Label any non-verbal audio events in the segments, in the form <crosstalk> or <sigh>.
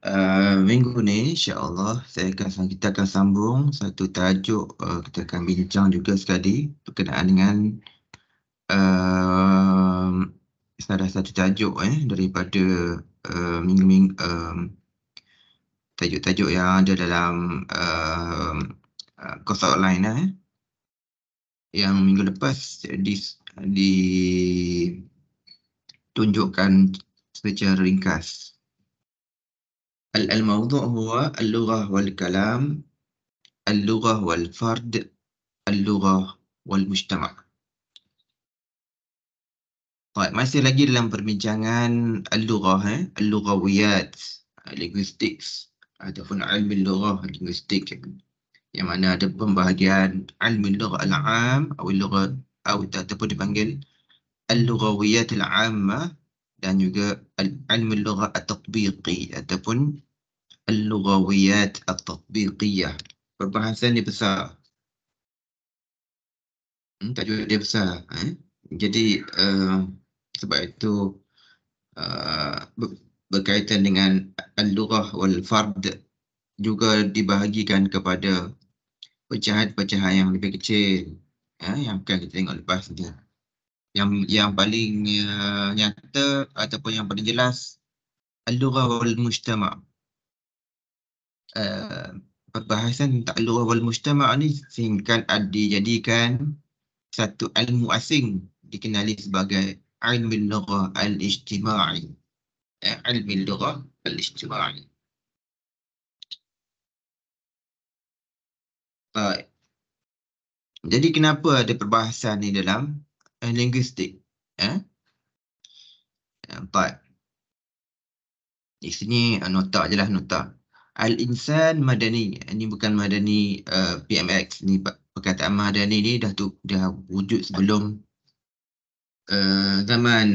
Uh, minggu ni insyaAllah saya akan, kita akan sambung satu tajuk uh, kita akan bincang juga sekali berkenaan dengan uh, eh, ada satu tajuk eh, daripada minggu-minggu uh, um, tajuk-tajuk yang ada dalam uh, course outline eh, yang minggu lepas di, di secara ringkas الموضوع هو اللغة والكلام اللغة والفرد اللغة والمجتمع طيب masih lagi dalam perbincangan اللغة eh? اللغويات linguistics ataupun علم اللغة linguistic yang mana ada pembahagian علم اللغة العام أو اللغة أو ataupun dipanggil اللغويات العامة dan juga ilmu lugha at-tatbiqi ataupun al-lughawiyat at-tatbiqiyah. Perbahasan dia besar. Hmm, tajuk dia besar. Eh? Jadi uh, sebab itu uh, berkaitan dengan al-lughah wal-fard juga dibahagikan kepada pecahan-pecahan yang lebih kecil. Eh, yang akan kita tengok lepas ni yang yang paling uh, nyata ataupun yang paling jelas al-lughah wal mujtama' uh, perbahasan tentang al-lughah wal mujtama' ni singkat uh, dijadikan satu ilmu asing dikenali sebagai ilmu lughah al-ijtima'i eh, ilmu lughah al-ijtima'i Baik. Jadi kenapa ada perbahasan ni dalam and eh, linguistic. Eh? Empat. Eh, di sini eh, nota je lah, nota. Al-insan madani. Ini bukan madani uh, PMX. Ini perkataan madani ni dah, tu, dah wujud sebelum uh, zaman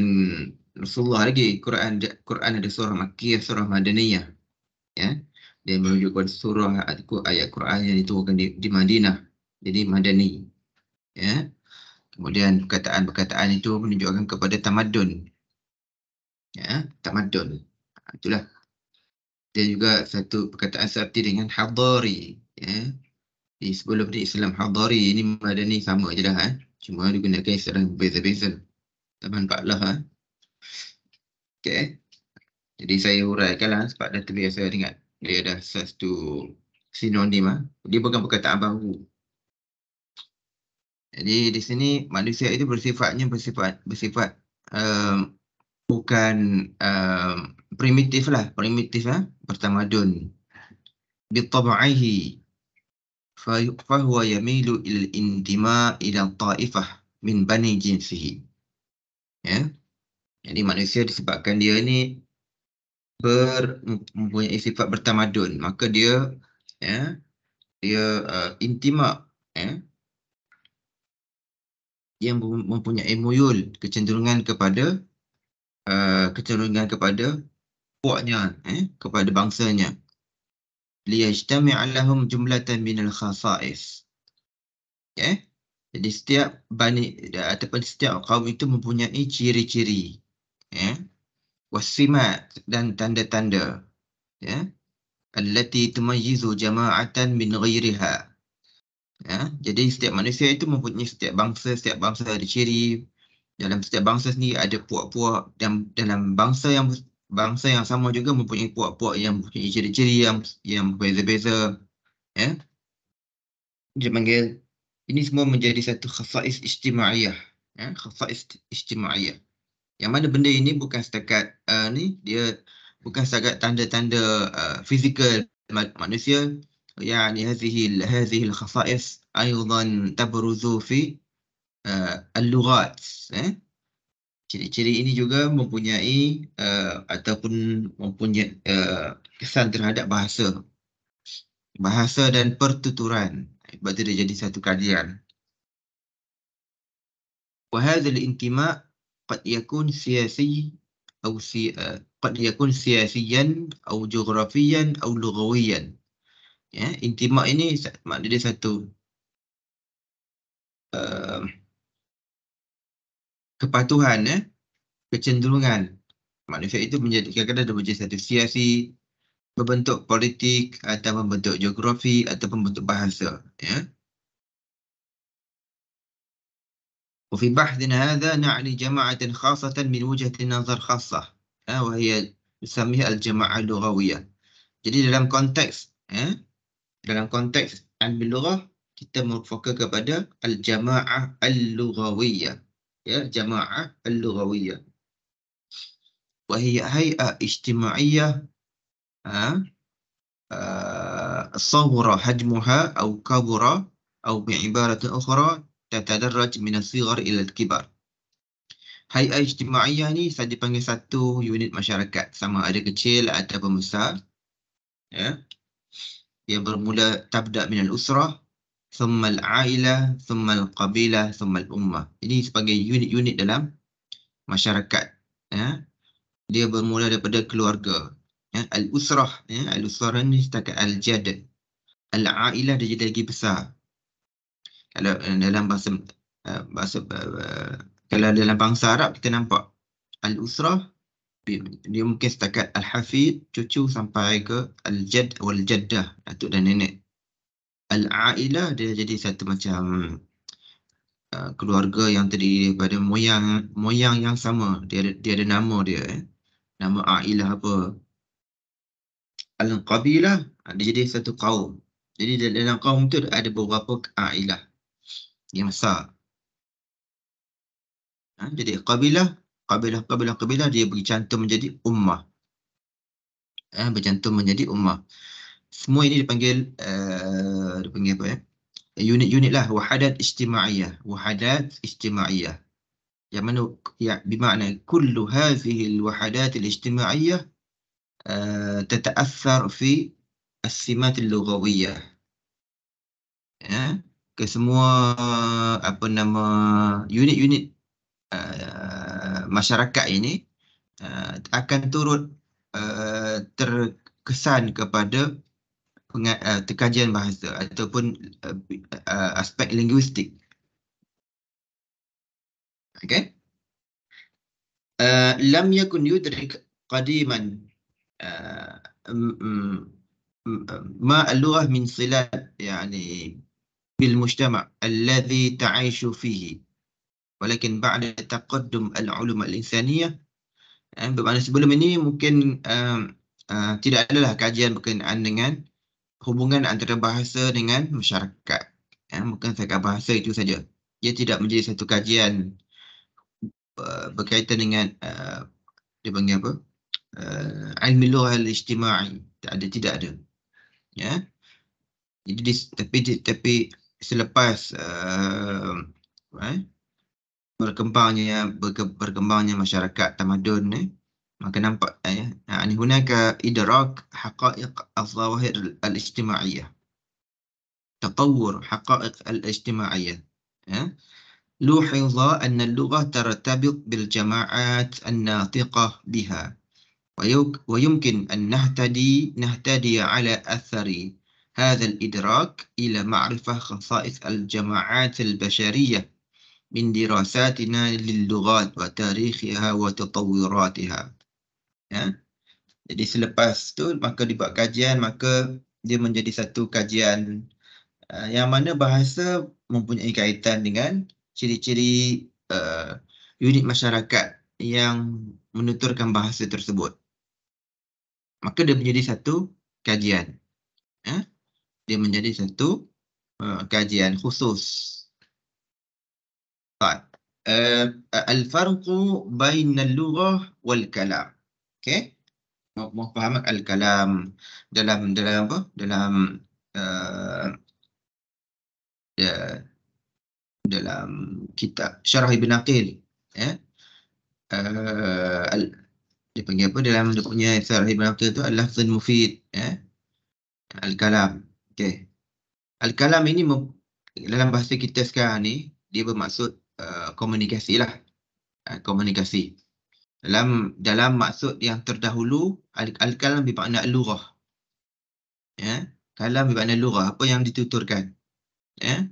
Rasulullah lagi. Quran Quran ada surah makiyah, surah madaniyah. Ya? Dia menunjukkan surah ayat Quran yang diturunkan di, di Madinah. Jadi madani. Ya? Kemudian perkataan-perkataan itu menunjukkan kepada tamadun. Ya, tamadun. Ha, itulah. Dia juga satu perkataan seperti dengan hadhari, Ya. Di sebelum ni Islam hadhari ini madani sama je dah. Eh. Cuma digunakan secara berbeza-beza. Tak manfaatlah. Eh. Ha. Okay. Jadi saya huraikan lah sebab dah terbiasa dengan dia dah satu sinonim. Eh. Dia bukan perkataan baru. Jadi di sini manusia itu bersifatnya bersifat bersifat um, bukan um, primitif lah, primitif lah, bertamadun. Bitabaihi fahuwa yamilu il intima ila ta'ifah min bani jinsihi. Ya. Jadi manusia disebabkan dia ni ber, mempunyai sifat bertamadun. Maka dia ya, dia uh, intima ya, yang mempunyai moyul kecenderungan kepada uh, kecenderungan kepada puaknya eh kepada bangsanya li yajtami' lahum jumlatan min al khasa'is eh. jadi setiap bani ataupun setiap kaum itu mempunyai ciri-ciri ya wasimat dan tanda-tanda ya allati tumayyizu jama'atan min ghairiha Ya, jadi setiap manusia itu mempunyai setiap bangsa, setiap bangsa ada ciri. Dalam setiap bangsa sendiri ada puak-puak dan dalam bangsa yang bangsa yang sama juga mempunyai puak-puak yang mempunyai ciri-ciri yang yang berbeza-beza. Ya. Dia panggil ini semua menjadi satu khasais ijtimaiyah. Ya, khasais ijtimaiyah. Yang mana benda ini bukan setakat uh, ni dia bukan setakat tanda-tanda uh, fizikal manusia يعني هذه هذه الخصائص ايضا تبرز في اللغات ciri-ciri ini juga mempunyai uh, ataupun mempunyai uh, kesan terhadap bahasa bahasa dan pertuturan berarti dia jadi satu kajian wa hadha al-intima qad yakun siyasi atau qad yakun siyasiyan atau geografian atau lughawiyan ya yeah, ini makna dia satu uh, kepatuhan ya yeah, kecenderungan manusia itu menjadi kadang-kadang dia menjadi satu siasi berbentuk politik atau membentuk geografi atau membentuk bahasa ya yeah. وفي بحثنا هذا نعني جماعة خاصة من وجهة نظر خاصة ah وهي نسميها الجماعة اللغوية jadi dalam konteks ya, dalam konteks al-lughah kita fokus kepada al-jamaah al-lughawiyah ya jamaah al-lughawiyah wa hiya hay'ah ijtima'iyah ha صغر حجمها أو كبر أو بعبارة أخرى تتدرج من الصغر إلى الكبر. هاي اجتماعية ni saya dipanggil satu unit masyarakat sama ada kecil atau besar. Yeah. Ia bermula tabda al usrah thumma al-aila thumma al-qabila thumma al-umma ini sebagai unit-unit dalam masyarakat ya dia bermula daripada keluarga ya al-usrah ya al-usrah ni setakat al-jad al-aila dia jadi lagi besar kalau eh, dalam bahasa eh, bahasa eh, kalau dalam bangsa Arab kita nampak al-usrah dia mungkin setakat Al-Hafid, cucu sampai ke Al-Jad wal Jaddah, datuk dan nenek. Al-A'ilah dia jadi satu macam uh, keluarga yang terdiri daripada moyang moyang yang sama. Dia ada, dia ada nama dia. Eh. Nama A'ilah apa? Al-Qabilah uh, dia jadi satu kaum. Jadi dalam kaum tu ada beberapa A'ilah yang besar. Ha, jadi Qabilah kabilah-kabilah-kabilah dia bercantum menjadi ummah. Eh, bercantum menjadi ummah. Semua ini dipanggil, uh, dipanggil apa ya? Eh? Unit-unit lah, wahadat istimaiyah. Wahadat istimaiyah. Yang mana, ya, bimakna, kullu hazihi al-wahadat al-istimaiyah uh, eh, tata'athar fi as-simat al-lughawiyah. Ya, kesemua apa nama unit-unit Eh, masyarakat ini uh, akan turut uh, terkesan kepada penga- uh, terkajian bahasa ataupun uh, uh, aspek linguistik. Okay. Uh, lam yakun yudrik qadiman uh, ma al-lughah min silat yani bil mujtama' alladhi ta'ishu fihi Walakin ba'da taqaddum al-ulum al-insaniyah. Eh, bermakna sebelum ini mungkin uh, uh, tidak adalah kajian berkenaan dengan hubungan antara bahasa dengan masyarakat. Eh, mungkin sekadar bahasa itu saja. Ia tidak menjadi satu kajian eh, berkaitan dengan uh, dia panggil apa? Uh, ilmi lughah al-ijtima'i tak ada tidak ada ya jadi tapi tapi selepas uh, eh, berkembangnya berke, berkembangnya masyarakat tamadun ni maka nampak ya eh, yani hunaka idrak haqa'iq al-zawahir al-ijtimaiyah تطور حقائق الاجتماعية لوحظ أن اللغة ترتبط بالجماعات الناطقة بها ويمكن أن نهتدي نهتدي على أثر هذا الإدراك إلى معرفة خصائص الجماعات البشرية min dirasatina lil-lughat wa tarikhiha wa tatawwuratiha. Ya. Jadi selepas tu maka dibuat kajian maka dia menjadi satu kajian uh, yang mana bahasa mempunyai kaitan dengan ciri-ciri uh, unit masyarakat yang menuturkan bahasa tersebut. Maka dia menjadi satu kajian. Ya. Dia menjadi satu uh, kajian khusus طيب الفرق بين اللغة والكلام اوكي ما فهمك الكلام دلام دلام دلام دلام كتاب شرح ابن عقيل dia panggil apa dalam dia punya syarah Ibn Abdul tu adalah lafzun mufid eh? Al-Kalam okay. al ini dalam bahasa kita sekarang ni dia bermaksud Uh, komunikasi lah. Uh, komunikasi. Dalam dalam maksud yang terdahulu, Al-Kalam bermakna lurah. Ya? Kalam bermakna lurah. Apa yang dituturkan? Ya?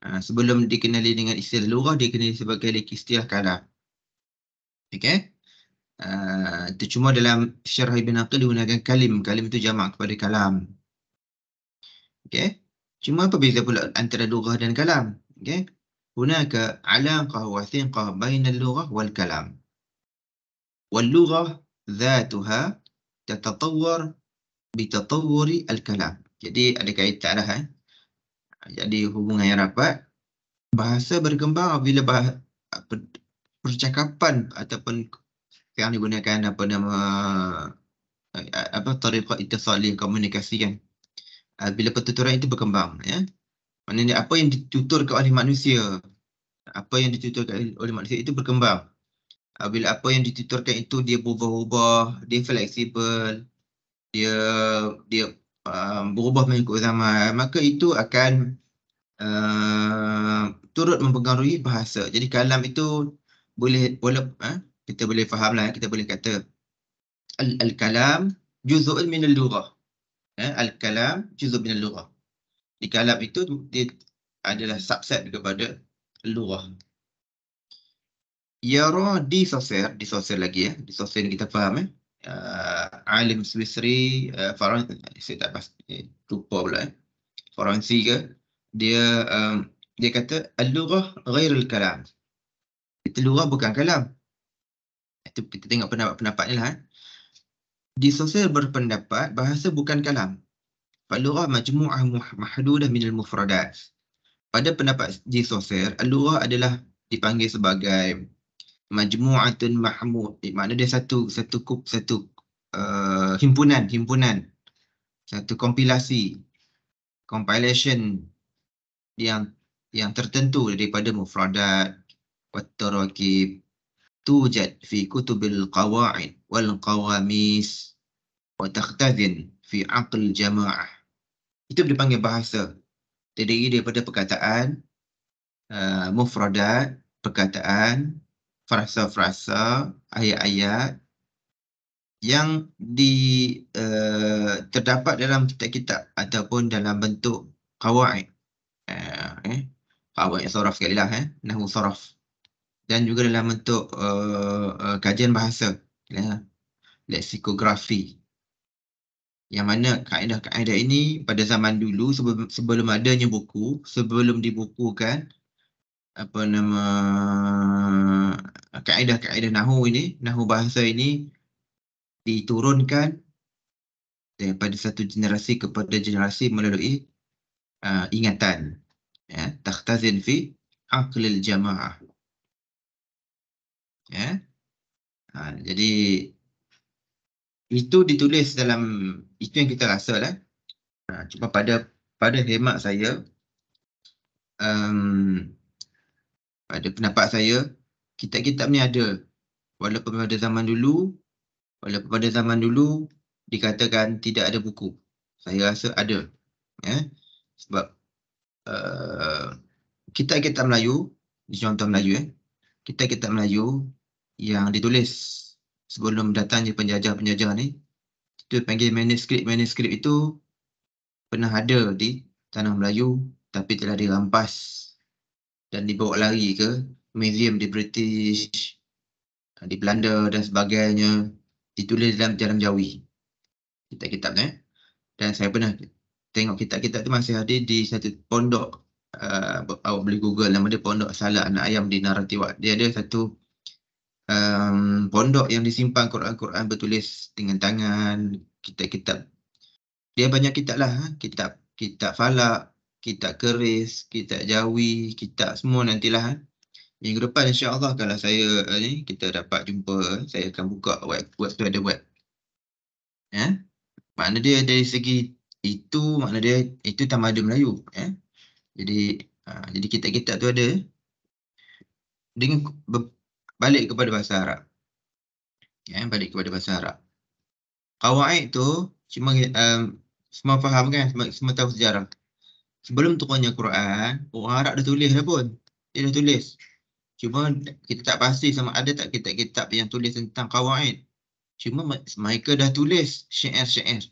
Uh, sebelum dikenali dengan istilah lurah, dikenali sebagai istilah kalam. Okay? Uh, itu cuma dalam syarah Ibn Aqil digunakan kalim. Kalim itu jamak kepada kalam. okey, Cuma apa beza pula antara lurah dan kalam? okey? هناك علاقة وثيقة بين اللغة والكلام واللغة ذاتها تتطور بتطور الكلام jadi ada kaitan lah eh. jadi hubungan yang rapat bahasa berkembang bila bah percakapan ataupun yang digunakan apa nama eh, apa tariqah ittisali komunikasi kan ah, bila pertuturan itu berkembang ya maknanya apa yang dituturkan oleh manusia apa yang dituturkan oleh manusia itu berkembang. Ah, bila apa yang dituturkan itu dia berubah-ubah, dia fleksibel, dia dia um, berubah mengikut zaman, maka itu akan uh, turut mempengaruhi bahasa. Jadi kalam itu boleh boleh ah, ha? kita boleh faham lah, kita boleh kata al-kalam juzul min al-lughah. Eh, al-kalam juzul min al-lughah. Di kalam itu dia adalah subset kepada lurah. Hmm. Yara disosir, disosir lagi ya. Eh. Disosir kita faham ya. Uh, alim Swissri, uh, Faransi, saya tak pasti, eh, lupa pula ya. Eh. Faransi ke, dia um, dia kata, al Itu bukan kalam. Itu kita tengok pendapat-pendapat ni lah. Eh. Di Disosir berpendapat, bahasa bukan kalam. Fa'lurah majmu'ah mahdudah minil mufradat. Pada pendapat J. Saucer, Al-Lughah adalah dipanggil sebagai majmu'atun mahmud. Eh, makna dia satu satu kup, satu uh, himpunan, himpunan. Satu kompilasi, compilation yang yang tertentu daripada mufradat, wattarakib, tujad fi kutubil qawa'id wal qawamis wa takhtazin fi aql jama'ah. Itu dipanggil bahasa terdiri daripada perkataan uh, mufradat, perkataan, frasa-frasa, ayat-ayat yang di uh, terdapat dalam kitab-kitab ataupun dalam bentuk qawaid. Uh, eh, qawaid sorof sekali lah, eh, nahu sorof. Dan juga dalam bentuk uh, uh, kajian bahasa, ya, leksikografi yang mana kaedah-kaedah ini pada zaman dulu sebelum, sebelum adanya buku, sebelum dibukukan apa nama kaedah-kaedah nahu ini, nahu bahasa ini diturunkan daripada satu generasi kepada generasi melalui uh, ingatan ya takhtazin fi aqlil jamaah ya ha, jadi itu ditulis dalam itu yang kita rasa lah. Ha, cuma pada pada hemat saya um, pada pendapat saya kitab-kitab ni ada walaupun pada zaman dulu walaupun pada zaman dulu dikatakan tidak ada buku. Saya rasa ada. Ya. Eh? Sebab uh, kitab-kitab Melayu, contoh Melayu eh. Kitab-kitab Melayu yang ditulis sebelum datangnya penjajah-penjajah ni itu panggil manuskrip manuskrip itu pernah ada di tanah Melayu tapi telah dirampas dan dibawa lari ke museum di British eh, di Belanda dan sebagainya ditulis dalam jalan jawi kitab-kitab eh? dan saya pernah tengok kitab-kitab tu masih ada di satu pondok uh, awak boleh google nama dia pondok salah anak ayam di Naratiwak dia ada satu um, pondok yang disimpan Quran-Quran bertulis dengan tangan, kitab-kitab. Dia banyak kitab lah. Ha? Kitab, kitab falak, kitab keris, kitab jawi, kitab semua nantilah. Ha? Minggu depan insyaAllah kalau saya eh, ni kita dapat jumpa, eh, saya akan buka web, web tu ada web. Ya? Eh? dia dari segi itu, makna dia itu tamadun Melayu. Ya? Jadi, ha, jadi kitab-kitab tu ada. Dengan balik kepada bahasa Arab. Ya, balik kepada bahasa Arab. Qawaid tu cuma um, semua faham kan, semua, semua tahu sejarah. Sebelum tukarnya Quran, orang Arab dah tulis dah pun. Dia dah tulis. Cuma kita tak pasti sama ada tak kitab-kitab yang tulis tentang Qawaid. Cuma mereka dah tulis syair-syair.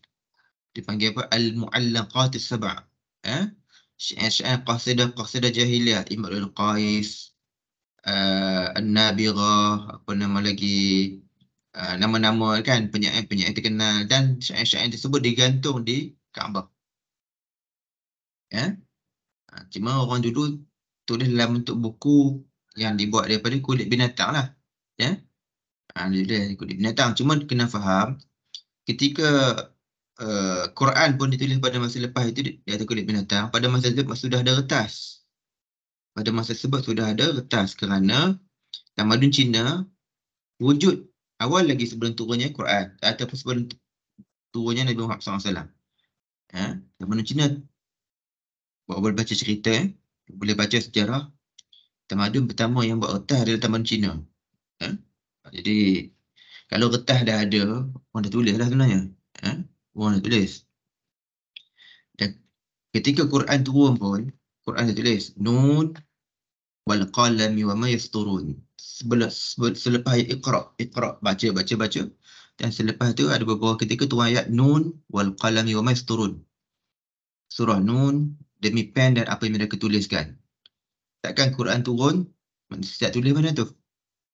Dipanggil apa? Al-Mu'allaqat Sab'a. Eh? Syair-syair Qasidah, Qasidah Jahiliyah, Imam Al-Qais, Eh, An-Nabigha, apa nama lagi eh, nama-nama uh, kan penyair-penyair terkenal dan syair-syair tersebut digantung di Kaabah. Ya. Yeah? Ha, cuma orang dulu tulis dalam bentuk buku yang dibuat daripada kulit binatang lah. Ya. Yeah? Alhamdulillah kulit binatang. Cuma kena faham ketika uh, Quran pun ditulis pada masa lepas itu di atas kulit binatang pada masa itu sudah ada retas pada masa sebab sudah ada retas kerana tamadun Cina wujud awal lagi sebelum turunnya Quran atau sebelum turunnya Nabi Muhammad SAW. Ha? Tamadun Cina buat boleh baca cerita, eh? boleh baca sejarah tamadun pertama yang buat retas adalah tamadun Cina. Ha? Jadi kalau retas dah ada, orang dah tulis lah sebenarnya. Ha? Orang dah tulis. Dan ketika Quran turun pun, Quran dah tulis. Nun, wal qalami wa ma yasturun selepas ayat iqra iqra baca baca baca dan selepas tu ada beberapa ketika tu ayat nun wal qalami wa ma yasturun surah nun demi pen dan apa yang mereka tuliskan takkan Quran turun setiap tulis mana tu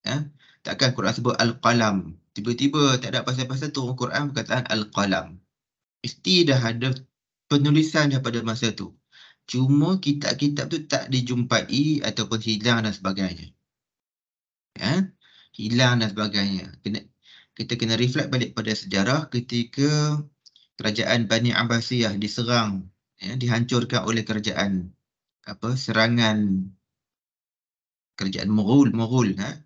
ha? takkan Quran sebut al qalam tiba-tiba tak ada pasal-pasal tu Quran berkataan al qalam mesti dah ada penulisan daripada masa tu cuma kitab-kitab tu tak dijumpai ataupun hilang dan sebagainya. Ya? Hilang dan sebagainya. Kena, kita kena reflect balik pada sejarah ketika kerajaan Bani Abbasiyah diserang, ya, dihancurkan oleh kerajaan apa serangan kerajaan Mughul, Mughul ha?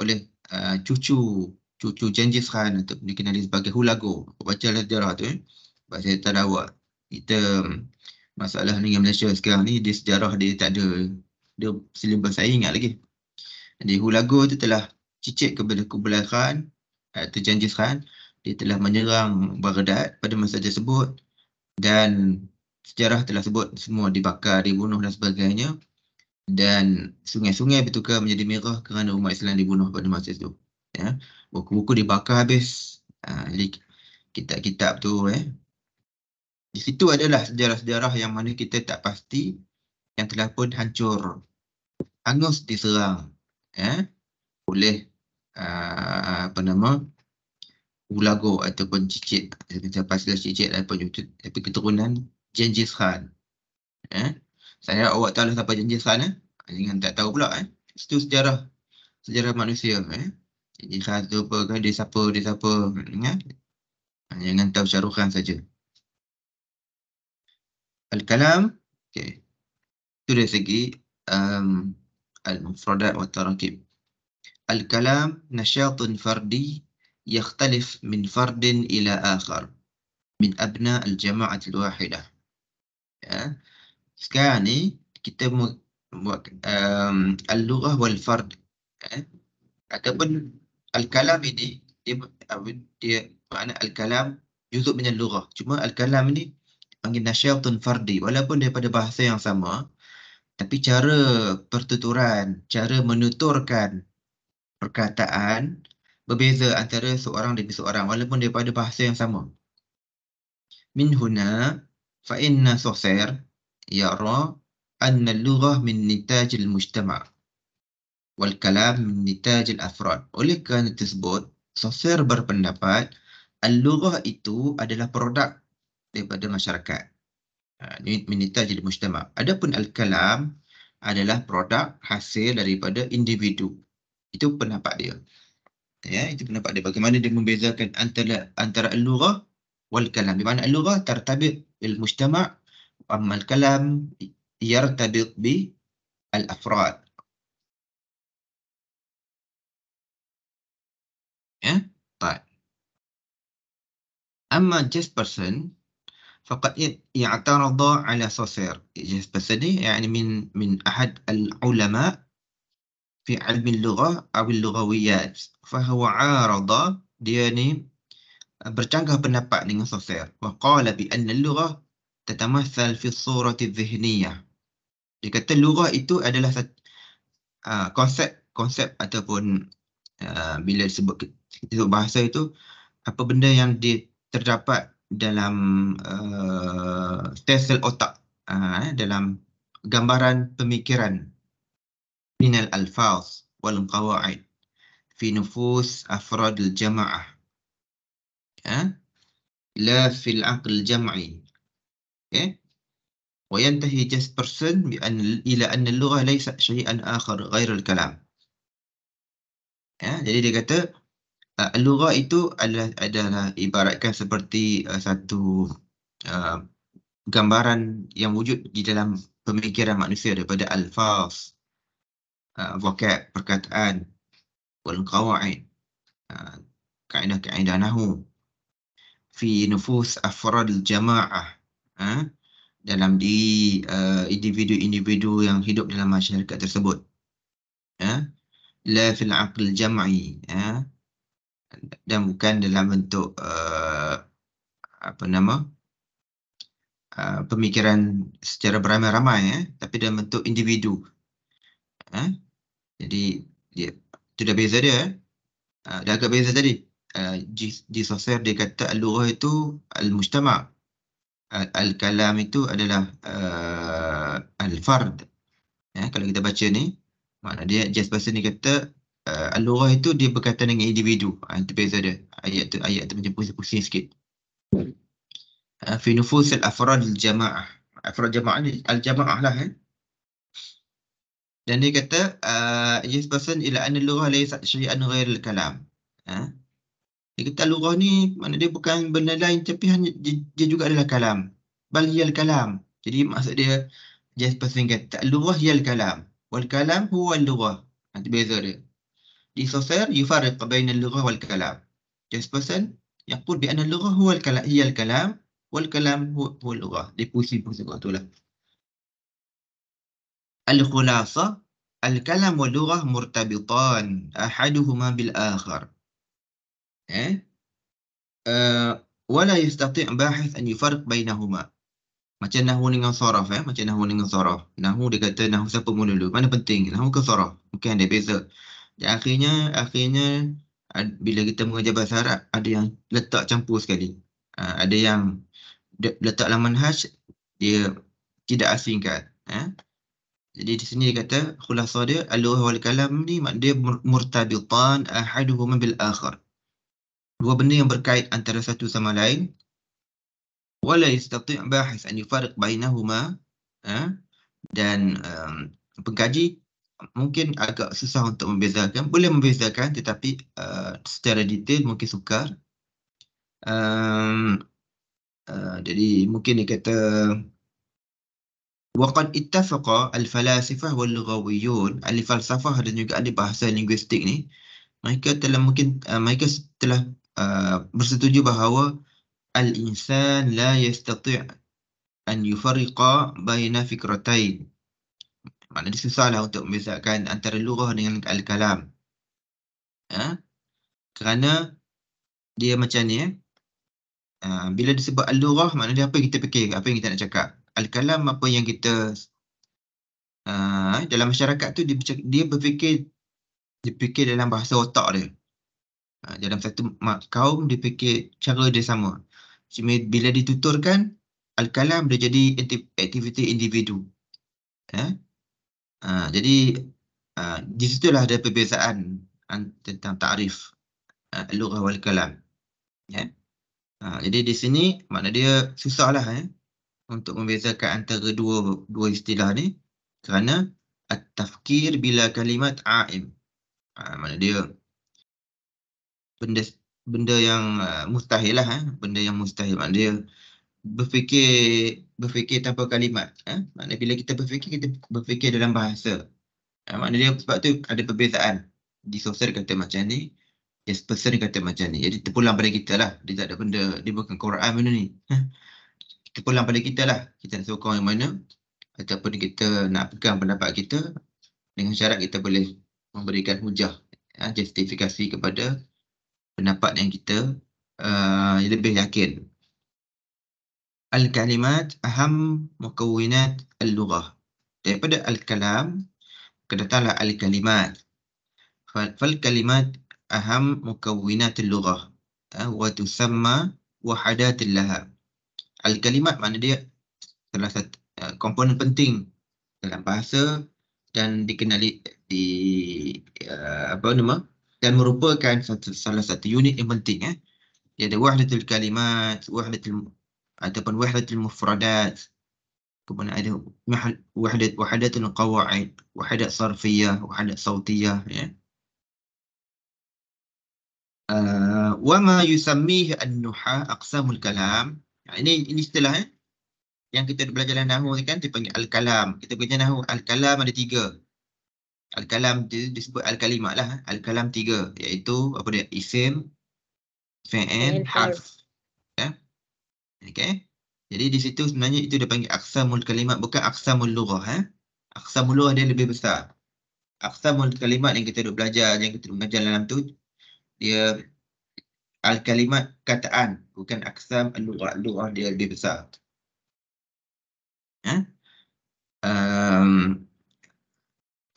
oleh uh, cucu cucu Genghis Khan atau dikenali sebagai Hulagu. Baca lah sejarah tu. Eh? Baca tadawa. Kita masalah negara Malaysia sekarang ni dia sejarah dia tak ada dia silibus saya ingat lagi jadi Hulago tu telah cicit kepada kubelahan atau eh, Genghis Khan dia telah menyerang Baghdad pada masa tersebut dan sejarah telah sebut semua dibakar, dibunuh dan sebagainya dan sungai-sungai bertukar menjadi merah kerana umat Islam dibunuh pada masa itu ya buku-buku dibakar habis ha, jadi kitab-kitab tu eh di situ adalah sejarah-sejarah yang mana kita tak pasti yang telah pun hancur. angus diserang. Eh? Oleh aa, ah, apa nama ulago ataupun cicit. Kita pasti dah cicit ataupun lah, tapi keturunan Genghis Khan. Eh? Saya awak tahu siapa Genghis Khan eh? Jangan tak tahu pula eh. Itu sejarah sejarah manusia eh. Genghis Khan tu apa dia siapa dia siapa eh? Jangan tahu syarukan saja. الكلام تريزيجي المفردات والتراكيب الكلام نشاط فردي يختلف من فرد إلى آخر من أبناء الجماعة الواحدة يعني كتاب اللغة والفرد أتبن الكلام دي معنى الكلام جزء من اللغة، ثم الكلام ini panggil nasyatun fardi walaupun daripada bahasa yang sama tapi cara pertuturan, cara menuturkan perkataan berbeza antara seorang dengan seorang walaupun daripada bahasa yang sama. Min huna fa inna sosir yara anna lughah min al mujtama' wal kalam min al afrad. Oleh kerana tersebut, sosir berpendapat al-lughah itu adalah produk daripada masyarakat. Ha, ini minita jadi mujtama. Adapun al-kalam adalah produk hasil daripada individu. Itu pendapat dia. Ya, itu pendapat dia. Bagaimana dia membezakan antara antara al-lughah wal-kalam. Di mana al-lughah tertabik il mujtama amma al-kalam yartabik bi al-afrad. Ya, tak. Amma just person, فقد اعترض على سوسير بسدي يعني من من احد العلماء في علم اللغه او اللغويات فهو عارض ديني bercanggah pendapat dengan Sosir. Waqala bi anna lughah tatamathal fi surati dhihniyah. Dia itu adalah ah, konsep konsep ataupun eh, bila disebut, disebut bahasa itu apa benda yang di, terdapat dalam uh, tesel otak, uh, eh, dalam gambaran pemikiran minal alfaz wal qawaid fi nufus afrad al jamaah eh? la fi al aql jam'i okay eh? wa yantahi jasperson bi an ila an al lughah laysa shay'an akhar ghair al kalam ya jadi dia kata uh, ah, lura itu adalah adalah ibaratkan seperti uh, satu uh, gambaran yang wujud di dalam pemikiran manusia daripada alfaz uh, vokab perkataan wal qawaid uh, kaedah-kaedah nahwu fi nufus afrad al jamaah uh, dalam di uh, individu-individu yang hidup dalam masyarakat tersebut ya uh, la fil aql jam'i ya ha dan bukan dalam bentuk uh, apa nama uh, pemikiran secara beramai-ramai eh, tapi dalam bentuk individu. Eh? Jadi dia ya, itu dah beza dia. Eh? Uh, dah agak beza tadi. Di uh, Saussure dia kata al-lughah itu al-mujtama. Ah, al-kalam itu adalah uh, al-fard. Eh, kalau kita baca ni, makna dia just person ni kata uh, al-lughah itu dia berkaitan dengan individu. Ha, itu beza dia. Ayat tu ayat tu macam pusing-pusing sikit. Ha, fi nufus al-afrad al-jama'ah. Afrad jama'ah ni al-jama'ah lah eh. Dan dia kata uh, yes person ila an al-lughah laysa syai'an ghair al-kalam. Ha? Ah, dia kata lughah ni mana dia bukan benda lain tapi hanya dia, dia juga adalah kalam. Bal yal kalam. Jadi maksud dia just person kata lughah yal kalam. Wal kalam huwa lughah. Itu beza dia. لسوسير يفرق بين اللغة والكلام جيسبرسون يقول بأن اللغة هو الكلام هي الكلام والكلام هو, هو اللغة لبوسي بوسي قلتوله الخلاصة الكلام واللغة مرتبطان أحدهما بالآخر إيه؟ أه ولا يستطيع باحث أن يفرق بينهما macam nahu dengan soraf eh macam nahu dengan soraf nahu dia kata nahu siapa mula dulu mana penting nahu ke soraf mungkin ada beza Dan akhirnya, akhirnya bila kita mengajar bahasa Arab, ada yang letak campur sekali. Ha, ada yang letak laman hash, dia tidak asingkan. Ha? Jadi di sini dia kata, khulasa dia, al-luh wal-kalam ni dia murtabitan ahaduhuman bil-akhir. Dua benda yang berkait antara satu sama lain. Wala yistati'a bahis an yufariq bainahuma. Ha? Dan um, pengkaji mungkin agak susah untuk membezakan. Boleh membezakan tetapi uh, secara detail mungkin sukar. Um, uh, jadi mungkin dia kata al falasifah wal وَالْلُغَوِيُونَ al falasifah dan juga ahli bahasa linguistik ni mereka telah mungkin uh, mereka telah uh, bersetuju bahawa al-insan la yastati' an yufariqa bayna fikratain Maknanya susahlah untuk membezakan antara lurah dengan al-kalam. Ya? Kerana dia macam ni. Ya? Ha, bila disebut al-lurah, maknanya apa yang kita fikir, apa yang kita nak cakap. Al-kalam apa yang kita... Ha, dalam masyarakat tu, dia, dia berfikir dia fikir dalam bahasa otak dia. Ha, dalam satu kaum, dia fikir cara dia sama. Cuma bila dituturkan, al-kalam dia jadi aktiviti individu. Ha? Ha, jadi ha, di lah ada perbezaan tentang takrif ha, lughah wal kalam. Ya. Ha, jadi di sini makna dia susahlah ya untuk membezakan antara dua dua istilah ni kerana at-tafkir bila kalimat aim. Ha, makna dia benda benda yang uh, mustahil lah eh. benda yang mustahil makna dia berfikir berfikir tanpa kalimat. Eh? Maknanya bila kita berfikir, kita berfikir dalam bahasa. Eh, maknanya sebab tu ada perbezaan. Di sosial kata macam ni, yes person kata macam ni. Jadi terpulang pada kita lah. Dia tak ada benda, dia bukan Quran benda ni. Eh? Terpulang pada kita lah. Kita nak sokong yang mana. Ataupun kita nak pegang pendapat kita dengan syarat kita boleh memberikan hujah, eh? justifikasi kepada pendapat yang kita uh, lebih yakin. Al-Kalimat Aham Mukawinat Al-Lughah Daripada Al-Kalam Kedatanglah Al-Kalimat Fal-Kalimat Aham Mukawinat Al-Lughah ah, Wa Tusamma Wahadat Al-Laha Al-Kalimat mana dia salah satu ah, komponen penting dalam bahasa dan dikenali di uh, apa nama dan merupakan satu, salah satu unit yang penting eh. Dia ada wahdatul kalimat, wahdatul ataupun wahdatul mufradat kemudian ada wahdat wahdatul qawaid wahdat sarfiyah wahdat sautiyah ya uh, wa ma yusammihi an-nuha aqsamul kalam ya, ini ini istilah eh? yang kita belajar dalam nahwu ni kan dipanggil al-kalam kita belajar nahwu al-kalam ada tiga al-kalam itu disebut al-kalimah lah eh. al-kalam tiga iaitu apa dia isim fi'il harf ya Okay. Jadi di situ sebenarnya itu dia panggil aqsamul kalimat bukan aqsamul lughah eh. Aqsamul lughah dia lebih besar. Aqsamul kalimat yang kita duk belajar yang kita duk belajar dalam tu dia al kalimat kataan bukan aksam al lughah. Lughah dia lebih besar. Ya. Eh? Um,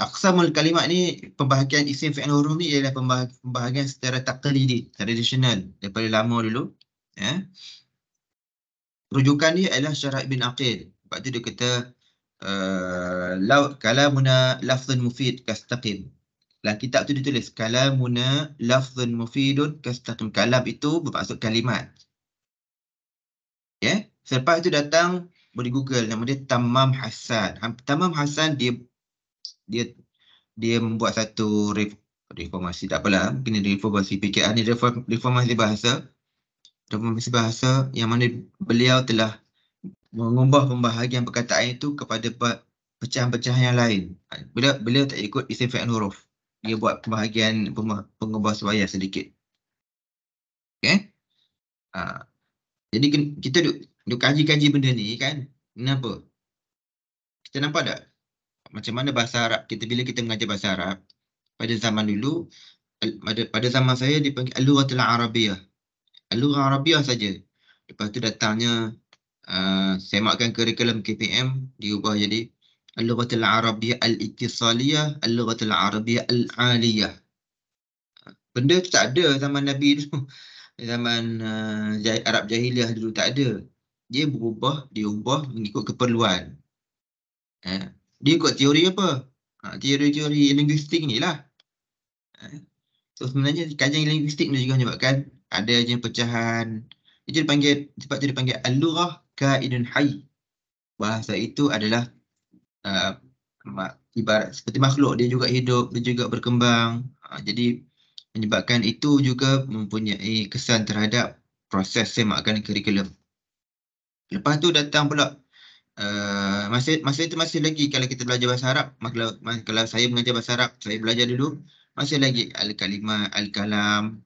aqsamul kalimat ni pembahagian isim fi'il huruf ni ialah pembahagian secara taqlidi, tradisional daripada lama dulu. Eh? rujukan dia adalah syarat ibn Aqil. Sebab tu dia kata eh, kalamuna lafzun mufid kastaqim. Dalam kitab tu ditulis kalamuna lafzun mufidun kastaqim. Kalam itu bermaksud kalimat. Ya. Yeah? Selepas itu datang boleh google nama dia Tamam Hassan. Tamam Hassan dia dia dia membuat satu reformasi tak apalah. Mungkin reformasi fikiran ni reformasi bahasa pembahasa bahasa yang mana beliau telah mengubah pembahagian perkataan itu kepada pecahan-pecahan yang lain. Beliau, beliau tak ikut isim fi'il huruf. Dia buat pembahagian pengubah subayah sedikit. Okay? Ha. Jadi kita duk, duk kaji-kaji benda ni kan, kenapa? Kita nampak tak? Macam mana bahasa Arab kita, bila kita mengajar bahasa Arab, pada zaman dulu, pada, zaman saya dipanggil Al-Luwatul Arabiyah alurang Arabiah saja. Lepas tu datangnya uh, semakkan kurikulum KPM diubah jadi Al-Lughatul Arabiah Al-Iqtisaliyah Al-Lughatul Arabiah Al-Aliyah. Benda tu tak ada zaman Nabi tu. <laughs> Zaman uh, Arab Jahiliyah dulu tak ada. Dia berubah, diubah mengikut keperluan. Eh? Dia ikut teori apa? Ha, teori-teori linguistik ni lah. Eh? So sebenarnya kajian linguistik ni juga menyebabkan ada je pecahan dia dipanggil sebab dia dipanggil al-lughah kaidun hayy bahasa itu adalah uh, ibarat seperti makhluk dia juga hidup dia juga berkembang uh, jadi menyebabkan itu juga mempunyai kesan terhadap proses semakan kurikulum lepas tu datang pula Uh, masa masih itu masih lagi kalau kita belajar bahasa Arab kalau, kalau saya mengajar bahasa Arab saya belajar dulu masih lagi al-kalimah al-kalam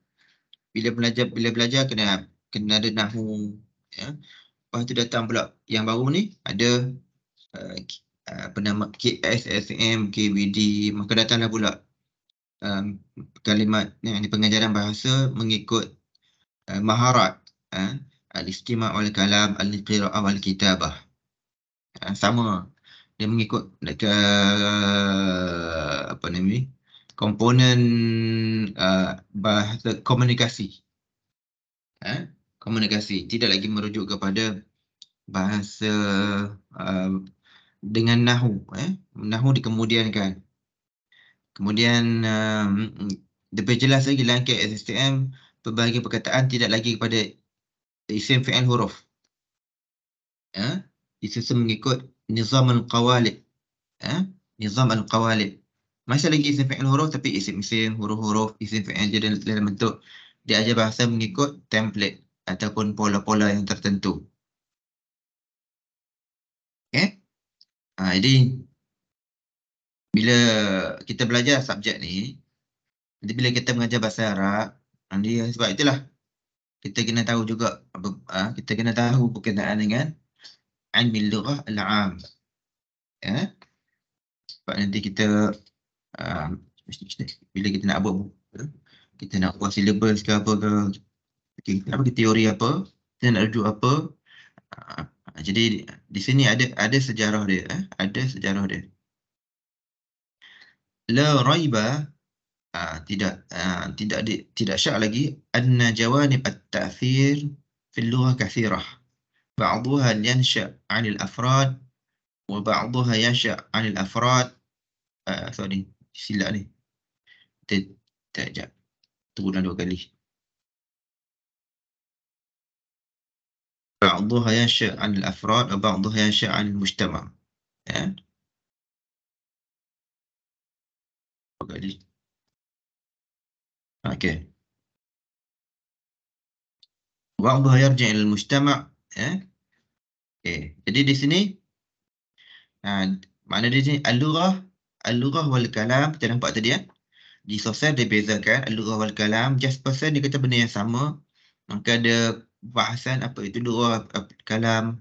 bila belajar bila belajar kena kena ada nahu ya lepas tu datang pula yang baru ni ada uh, apa nama KSSM, KBD maka datanglah pula um, kalimat yang di pengajaran bahasa mengikut uh, maharat uh, ya. al-istima' wal kalam al-qira'ah wal kitabah uh, ya, sama dia mengikut uh, apa nama ni komponen uh, bahasa komunikasi. Huh? Ha? Komunikasi tidak lagi merujuk kepada bahasa uh, dengan nahu. Eh? Nahu dikemudiankan. Kemudian um, lebih um, jelas lagi langkah SSTM pembagian perkataan tidak lagi kepada isim fi'al huruf. Eh? Ha? Isim mengikut nizam al-qawalib. Eh? Ha? Nizam al-qawalib masih lagi isim fi'il huruf tapi isim-isim, huruf-huruf, isim fi'il je dalam bentuk dia diajar bahasa mengikut template ataupun pola-pola yang tertentu. Okay? Ha, jadi, bila kita belajar subjek ni, nanti bila kita mengajar bahasa Arab, nanti sebab itulah kita kena tahu juga, ha, kita kena tahu berkenaan dengan Al-Milurah Al-Am. Ya? Sebab nanti kita mesti ah, bila kita nak buat buku kita nak buat syllabus ke apa ke okay, kita nak bagi teori apa kita nak rujuk apa uh, jadi di sini ada ada sejarah dia eh? ada sejarah dia la raiba uh, tidak uh, tidak di, tidak syak lagi anna jawanib at-ta'thir fi al-lughah kathirah بعضها ينشأ عن الأفراد وبعضها ينشأ عن الأفراد آه، سوري silap ni. Kita tak sekejap. Terulang dua kali. بعضها ينشأ عن الأفراد وبعضها ينشأ عن المجتمع. Ya. Dua kali. Okey. بعضها يرجع إلى المجتمع. Ya. Okey. Jadi di sini, ha, makna di sini, al-lughah al-lughah wal kalam kita nampak tadi eh di sosial dia bezakan al-lughah wal kalam just person dia kata benda yang sama maka ada bahasan apa itu lughah eh, kalam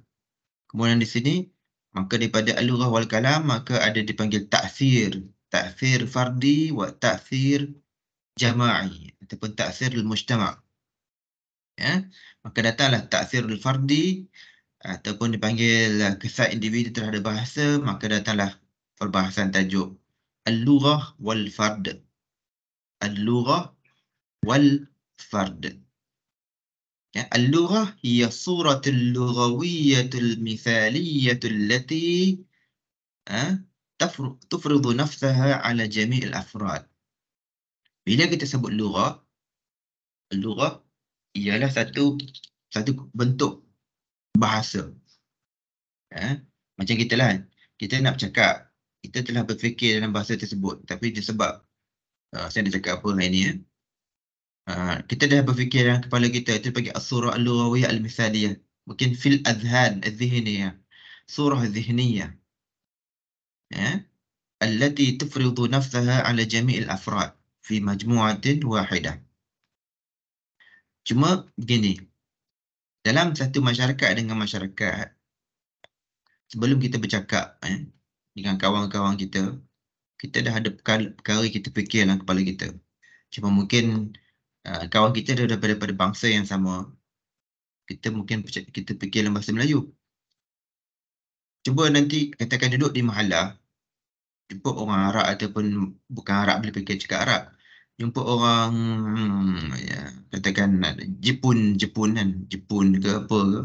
kemudian di sini maka daripada al-lughah wal kalam maka ada dipanggil ta'sir ta'sir fardi wa ta'sir jama'i ataupun ta'sir al-mujtama' ya maka datanglah ta'sir al-fardi ataupun dipanggil eh, kesan individu terhadap bahasa maka datanglah perbahasan tajuk al-lughah wal fard al-lughah wal fard ya al-lughah hiya suratul lughawiyyatul mithaliyyatul lati ha tufridu nafsaha ala jami'il afrad bila kita sebut lughah lughah ialah satu satu bentuk bahasa ya macam kita lah kan. kita nak cakap kita telah berfikir dalam bahasa tersebut tapi disebab uh, saya nak cakap apa hari ni ya. Uh, kita dah berfikir dalam kepala kita itu bagi surah al-lughawiyah al-misaliyah mungkin fil adhan adh-dhihniyah surah dhihniyah ya eh? allati tufridu nafsaha ala jami' al-afrad fi majmu'atin wahidah cuma gini dalam satu masyarakat dengan masyarakat sebelum kita bercakap eh, dengan kawan-kawan kita, kita dah ada perkara kita fikir dalam kepala kita. Cuma mungkin uh, kawan kita dah daripada, daripada bangsa yang sama, kita mungkin kita fikir dalam bahasa Melayu. Cuba nanti katakan duduk di mahalah, jumpa orang Arab ataupun bukan Arab boleh fikir cakap Arab. Jumpa orang, hmm, ya, katakan Jepun, Jepun kan, Jepun ke apa ke.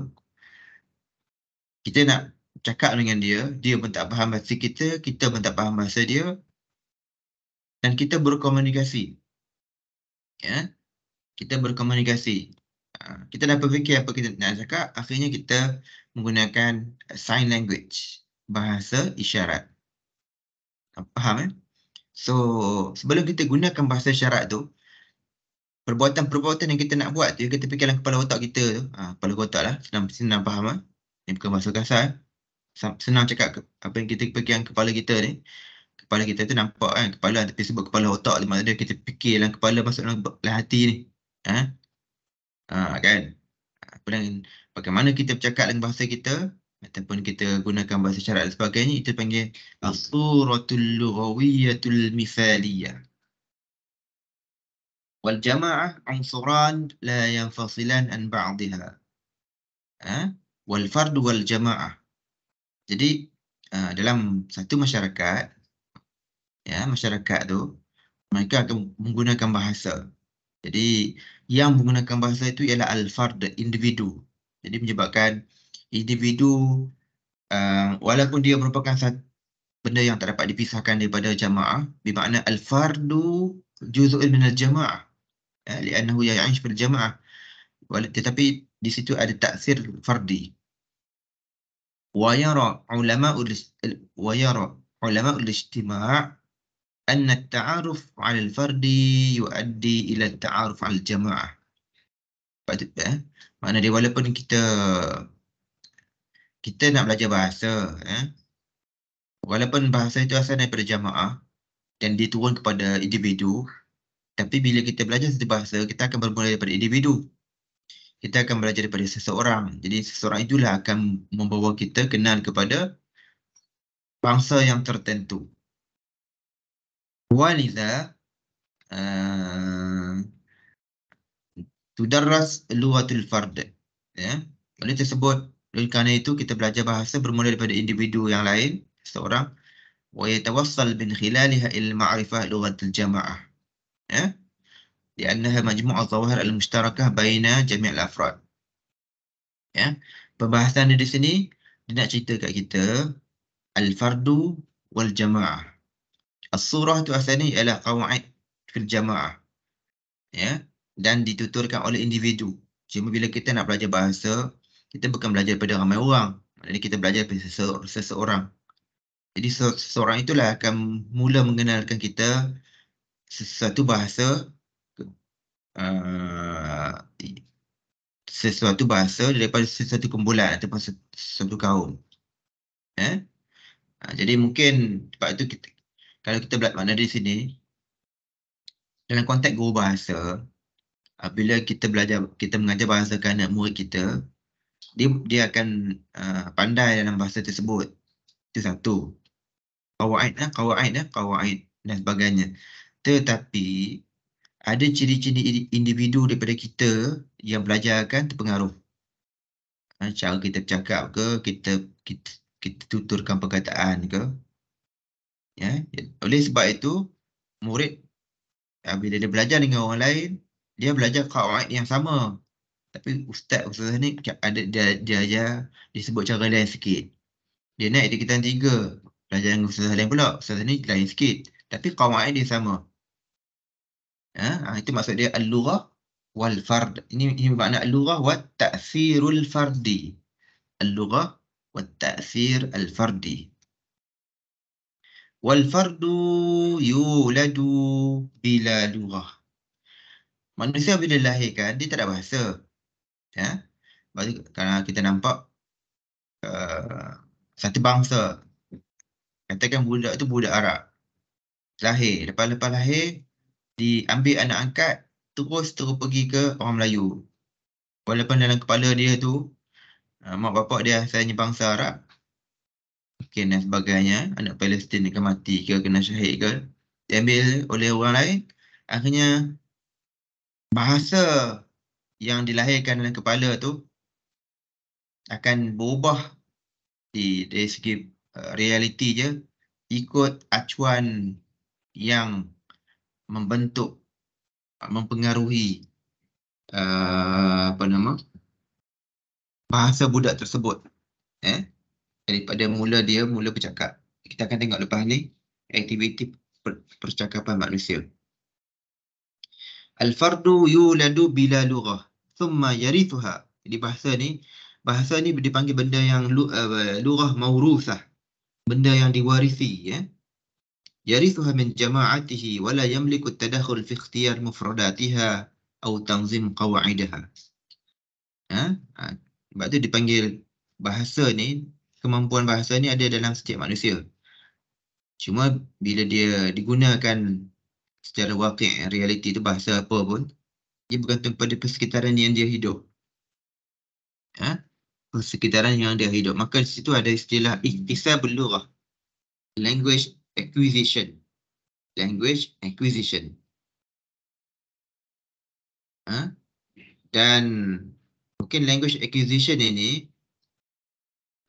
Kita nak cakap dengan dia, dia pun tak faham bahasa kita, kita pun tak faham bahasa dia dan kita berkomunikasi. Ya. Kita berkomunikasi. Ha, kita dah berfikir apa kita nak cakap, akhirnya kita menggunakan sign language, bahasa isyarat. Faham eh? So, sebelum kita gunakan bahasa isyarat tu, perbuatan-perbuatan yang kita nak buat tu, kita fikirkan kepala otak kita tu, ha, kepala otak lah, senang, senang faham lah. Eh? Ini bukan bahasa kasar eh? senang cakap ke, apa yang kita yang kepala kita ni kepala kita tu nampak kan kepala tapi sebut kepala otak tu maksudnya kita fikir dalam kepala masuk dalam, dalam hati ni ha? ha kan apa yang bagaimana kita bercakap dengan bahasa kita ataupun kita gunakan bahasa syarat dan sebagainya itu panggil asuratul lughawiyatul mithaliyah wal jama'ah unsuran la yanfasilan an ba'daha ha wal fard wal jama'ah jadi uh, dalam satu masyarakat, ya masyarakat tu mereka akan menggunakan bahasa. Jadi yang menggunakan bahasa itu ialah al-fard, individu. Jadi menyebabkan individu uh, walaupun dia merupakan satu benda yang tak dapat dipisahkan daripada jamaah bermakna al-fardu juz'un min al-jamaah eh, ya, li'annahu ya'ish fil jamaah tetapi di situ ada taksir fardi ويرى علماء ويرى علماء الاجتماع أن التعارف على الفرد يؤدي إلى التعارف على الجماعة. Patut eh? Mana dia walaupun kita kita nak belajar bahasa, eh? walaupun bahasa itu asal daripada jamaah dan diturun kepada individu, tapi bila kita belajar satu bahasa, kita akan bermula daripada individu kita akan belajar daripada seseorang. Jadi seseorang itulah akan membawa kita kenal kepada bangsa yang tertentu. Waliza uh, eh, tudarras luwatul fard. Ya. Yeah. Oleh tersebut, oleh kerana itu kita belajar bahasa bermula daripada individu yang lain, seseorang. Wa yatawassal bin khilaliha il ma'rifah luwatul jama'ah. Ya. Yeah. لأنها مجموعة الظواهر المشتركة بين جميع الأفراد. Ya, pembahasan di sini dia nak cerita kat kita al-fardu wal jamaah. As-surah tu asalnya ialah qawaid fil jamaah. Ya, dan dituturkan oleh individu. Cuma bila kita nak belajar bahasa, kita bukan belajar pada ramai orang. Maknanya kita belajar daripada seseorang. Jadi seseorang itulah akan mula mengenalkan kita sesuatu bahasa Uh, sesuatu bahasa daripada sesuatu kumpulan ataupun sesuatu kaum. Eh? Ha, jadi mungkin sebab itu kita, kalau kita belajar makna di sini, dalam konteks guru bahasa, bila kita belajar, kita mengajar bahasa ke anak murid kita, dia, dia akan uh, pandai dalam bahasa tersebut. Itu satu. Kawa'id lah, kawa'id lah, kawa'id dan sebagainya. Tetapi, ada ciri-ciri individu daripada kita yang belajar kan terpengaruh. Ha, cara kita bercakap ke, kita, kita, kita tuturkan perkataan ke. Ya? Oleh sebab itu, murid ha, bila dia belajar dengan orang lain, dia belajar kaedah yang sama. Tapi ustaz ustaz ni ada dia, dia aja disebut cara lain sikit. Dia naik di kitan tiga. Belajar dengan ustaz lain pula. ustaz ni lain sikit. Tapi kaedah dia sama. Ha? Ha, itu maksud dia al-lughah wal fard. Ini ini makna al-lughah wa ta'thirul fardi. Al-lughah wa ta'thir al-fardi. Wal fardu yuladu bila lughah. Manusia bila lahirkan dia tak ada bahasa. Ya. Bagi kerana kita nampak uh, satu bangsa katakan budak itu budak Arab. Lahir, lepas-lepas lahir diambil anak angkat terus terus pergi ke orang Melayu. Walaupun dalam kepala dia tu uh, mak bapak dia asalnya bangsa Arab. Okey dan sebagainya, anak Palestin akan mati ke kena syahid ke diambil oleh orang lain. Akhirnya bahasa yang dilahirkan dalam kepala tu akan berubah di dari segi uh, realiti je ikut acuan yang membentuk mempengaruhi uh, apa nama bahasa budak tersebut eh daripada mula dia mula bercakap kita akan tengok lepas ni aktiviti per percakapan manusia al fardu yuladu bila lughah thumma yarithuha jadi bahasa ni bahasa ni dipanggil benda yang lughah eh, uh, maurusah benda yang diwarisi ya eh? يرثها من جماعته ولا يملك التدخل في اختيار مفرداتها أو تنظيم قواعدها. Sebab tu dipanggil bahasa ni, kemampuan bahasa ni ada dalam setiap manusia. Cuma bila dia digunakan secara wakil, realiti tu bahasa apa pun, ia bergantung pada persekitaran yang dia hidup. Ha? Persekitaran yang dia hidup. Maka di situ ada istilah ikhtisab lurah. Language acquisition. Language acquisition. Ha? Dan mungkin language acquisition ini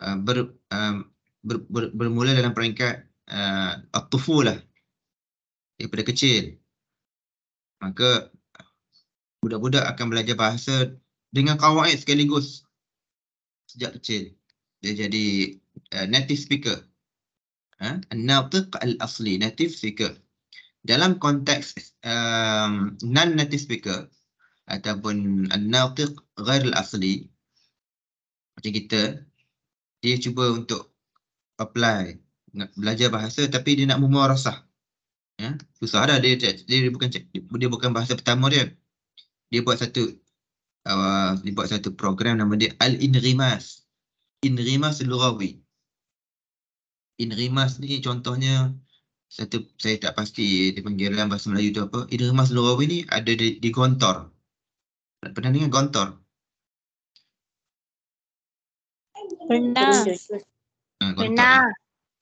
uh, ber, um, ber, ber, bermula dalam peringkat uh, atufu lah. Daripada kecil. Maka budak-budak akan belajar bahasa dengan kawaid sekaligus. Sejak kecil. Dia jadi uh, native speaker. الناطق ha? asli native speaker dalam konteks um, non native speaker ataupun الناطق غير asli macam kita dia cuba untuk apply nak belajar bahasa tapi dia nak memuarasah ya susah dah dia, dia dia bukan dia bukan bahasa pertama dia dia buat satu uh, dia buat satu program nama dia al-inrimas inrimas lughawi In Rimas ni contohnya satu saya tak pasti dia panggil dalam bahasa Melayu tu apa. In Rimas Lurawi ni ada di, di Gontor. Pernah dengar Gontor? Pernah. Ha, Gontor. Pernah.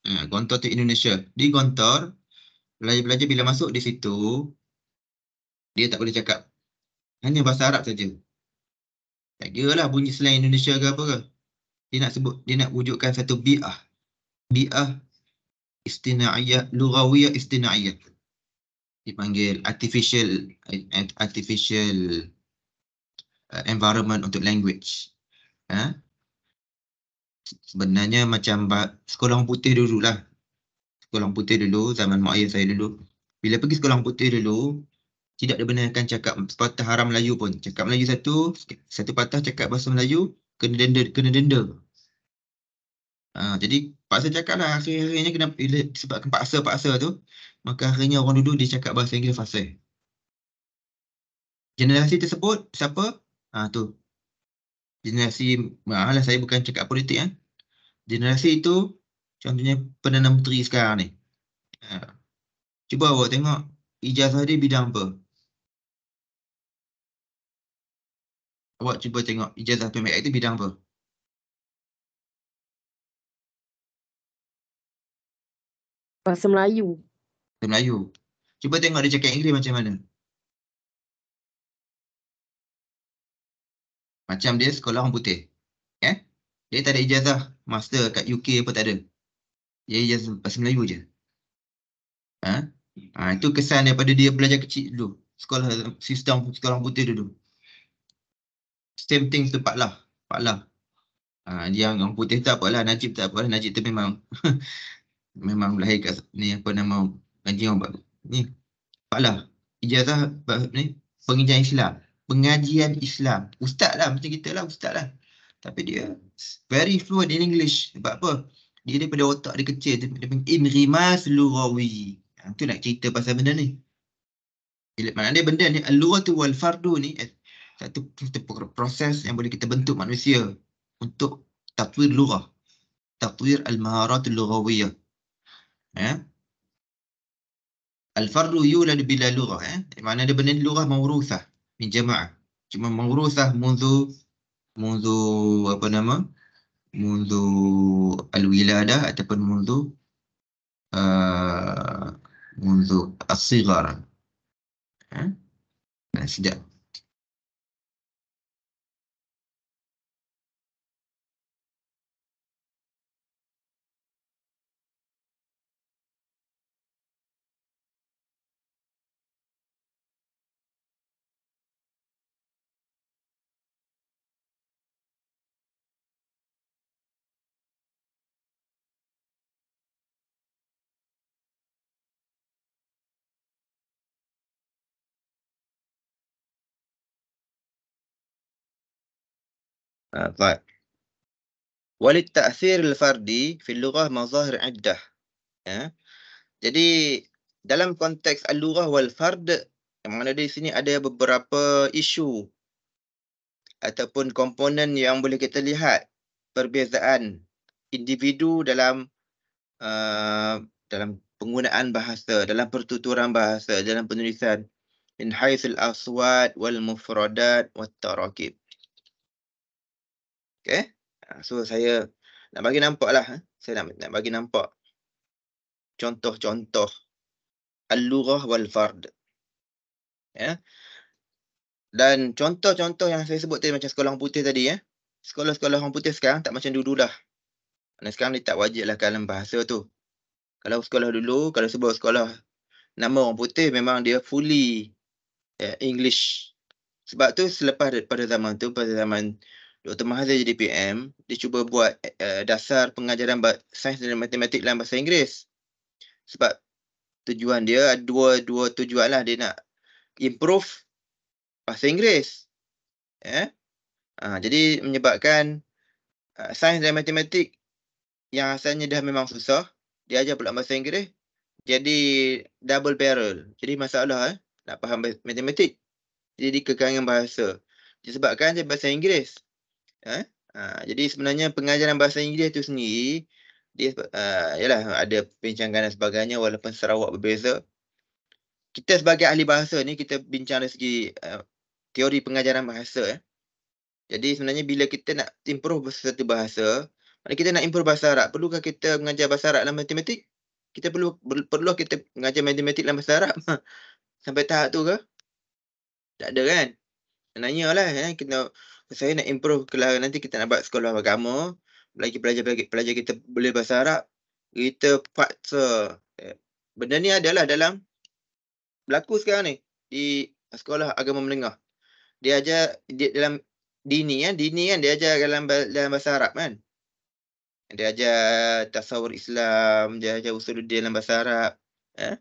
Ha, Gontor tu Indonesia. Di Gontor, pelajar-pelajar bila masuk di situ, dia tak boleh cakap. Hanya bahasa Arab saja. Tak kira lah bunyi selain Indonesia ke apa ke. Dia nak sebut, dia nak wujudkan satu bi'ah bi'ah istina'iyah, lughawiyah istina'iyah. Dipanggil artificial artificial uh, environment untuk language. Ha? Sebenarnya macam sekolah putih dulu lah. Sekolah putih dulu, zaman mak ayah saya dulu. Bila pergi sekolah putih dulu, tidak dibenarkan cakap sepatah haram Melayu pun. Cakap Melayu satu, satu patah cakap bahasa Melayu, kena denda. Kena denda. Ha, jadi sebab saya cakap lah akhir-akhirnya kenapa bila, sebab kepaksa-paksa tu maka akhirnya orang duduk dia cakap bahasa Inggeris fasih. Generasi tersebut siapa? Ha tu. Generasi malah saya bukan cakap politik kan. Generasi itu contohnya Perdana Menteri sekarang ni. Ha. Cuba awak tengok ijazah dia bidang apa. Awak cuba tengok ijazah PMI itu bidang apa. Bahasa Melayu. Bahasa Melayu. Cuba tengok dia cakap Inggeris macam mana. Macam dia sekolah orang putih. Eh? Dia tak ada ijazah master kat UK apa tak ada. Dia ijazah bahasa Melayu je. Ha? ha itu kesan daripada dia belajar kecil dulu. Sekolah sistem sekolah orang putih dulu. Same thing tu Pak Lah. Pak Lah. Ha, dia orang putih tak apa lah, Najib tak apa lah, Najib tu memang <laughs> memang lahir kat ni apa nama pengajian orang baru. Ni. Taklah ijazah ni pengajian Islam. Pengajian Islam. Ustaz lah macam kita lah ustaz lah. Tapi dia very fluent in English. Sebab apa? Dia daripada otak dia kecil. Dia, dia panggil Imrimas Lurawi. Yang ha, tu nak cerita pasal benda ni. Mana dia benda ni. al tu wal-Fardu ni. Eh, satu, proses yang boleh kita bentuk manusia. Untuk tatwir lurah. Tatwir al-maharatul lurawiyah. Eh? Ha? Al-farru yulad bila lughah. Eh? Ha? Maksudnya ada benda ni lughah mawruthah. Min jama'ah. Cuma mawruthah mundhu, mundhu apa nama? Mundhu al-wiladah ataupun mundhu uh, mundhu as-sigar. Eh? Ha? Sejak طيب وللتأثير fardi, في اللغة مظاهر عدة أه؟ jadi dalam konteks al-lughah wal fard yang mana di sini ada beberapa isu ataupun komponen yang boleh kita lihat perbezaan individu dalam uh, dalam penggunaan bahasa dalam pertuturan bahasa dalam penulisan in haythul aswad wal mufradat wat tarakib Okay. Ah, so saya nak bagi nampak lah. Ha? Saya nak, nak bagi nampak contoh-contoh al-lughah wal-fard. Ya. Dan contoh-contoh yang saya sebut tadi macam sekolah putih tadi. ya, Sekolah-sekolah orang putih sekarang tak macam dulu dah. Dan sekarang ni tak wajib lah kalam bahasa tu. Kalau sekolah dulu, kalau sebuah sekolah nama orang putih memang dia fully ya, English. Sebab tu selepas pada zaman tu, pada zaman Dr. Mahathir jadi PM, dia cuba buat uh, dasar pengajaran sains dan matematik dalam bahasa Inggeris. Sebab tujuan dia ada dua, dua tujuan lah. Dia nak improve bahasa Inggeris. Eh? Ha, jadi menyebabkan uh, sains dan matematik yang asalnya dah memang susah, dia ajar pula bahasa Inggeris, jadi double barrel. Jadi masalah eh, nak faham matematik. Jadi kekangan bahasa. Disebabkan dia bahasa Inggeris. Eh? Ha, jadi sebenarnya pengajaran bahasa Inggeris tu sendiri dia uh, yalah, ada pencanggahan dan sebagainya walaupun Sarawak berbeza. Kita sebagai ahli bahasa ni kita bincang dari segi uh, teori pengajaran bahasa. Eh? Jadi sebenarnya bila kita nak improve satu bahasa, maknanya kita nak improve bahasa Arab, perlukah kita mengajar bahasa Arab dalam matematik? Kita perlu perlu kita mengajar matematik dalam bahasa Arab? <laughs> Sampai tahap tu ke? Tak ada kan? Nanya lah. Eh? Kita, saya nak improve kalau nanti kita nak buat sekolah agama lagi pelajar pelajar kita boleh bahasa Arab kita paksa eh, benda ni adalah dalam berlaku sekarang ni di sekolah agama menengah dia ajar dia dalam dini kan dini kan dia ajar dalam dalam bahasa Arab kan dia ajar tasawur Islam dia ajar usul dia dalam bahasa Arab eh?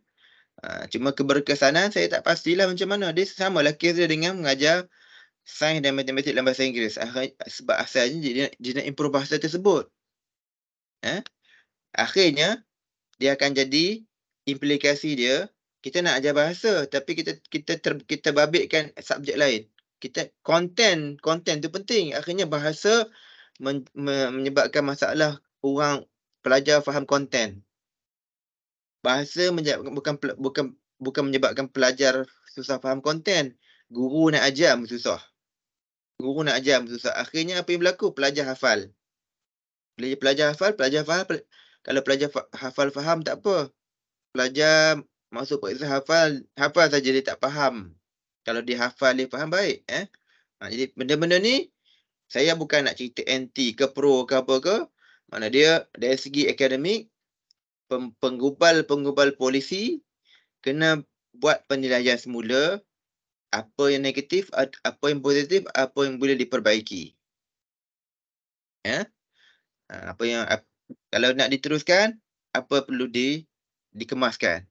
Ah, cuma keberkesanan saya tak pastilah macam mana dia samalah kes dia dengan mengajar sains dan matematik dalam bahasa Inggeris. Sebab asalnya dia, dia nak improve bahasa tersebut. Eh? Akhirnya, dia akan jadi implikasi dia, kita nak ajar bahasa tapi kita kita ter, kita babitkan subjek lain. Kita konten, konten tu penting. Akhirnya bahasa men, me, menyebabkan masalah orang pelajar faham konten. Bahasa menyebabkan, bukan bukan bukan menyebabkan pelajar susah faham konten. Guru nak ajar susah guru nak ajar susah. Akhirnya apa yang berlaku? Pelajar hafal. Pelajar, pelajar hafal, pelajar faham. Kalau pelajar hafal faham tak apa. Pelajar masuk periksa hafal, hafal saja dia tak faham. Kalau dia hafal dia faham baik. Eh? Ha, jadi benda-benda ni saya bukan nak cerita anti ke pro ke apa ke. Mana dia dari segi akademik, penggubal-penggubal polisi kena buat penilaian semula apa yang negatif, apa yang positif, apa yang boleh diperbaiki. Ya. Ha, apa yang kalau nak diteruskan, apa perlu di dikemaskan.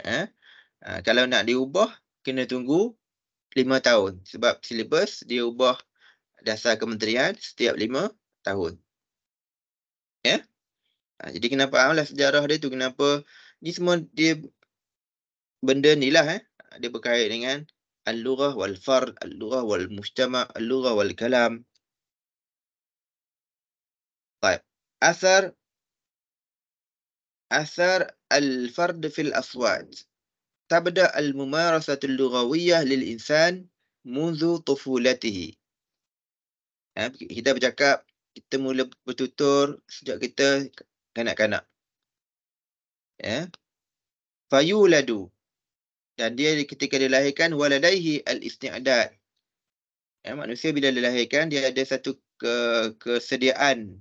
Ya. Ha, kalau nak diubah, kena tunggu 5 tahun sebab silibus diubah dasar kementerian setiap 5 tahun. Ya. Ha, jadi kenapa amlah sejarah dia tu kenapa ni semua dia benda nilah eh dia berkait dengan اللغة والفرد اللغة والمجتمع اللغة والكلام طيب أثر أثر الفرد في الأصوات تبدأ الممارسة اللغوية للإنسان منذ طفولته ha, kita bercakap kita mula bertutur sejak kita kanak-kanak ya fayuladu dan dia ketika dilahirkan waladaihi al-istiadad ya, manusia bila dilahirkan dia ada satu ke kesediaan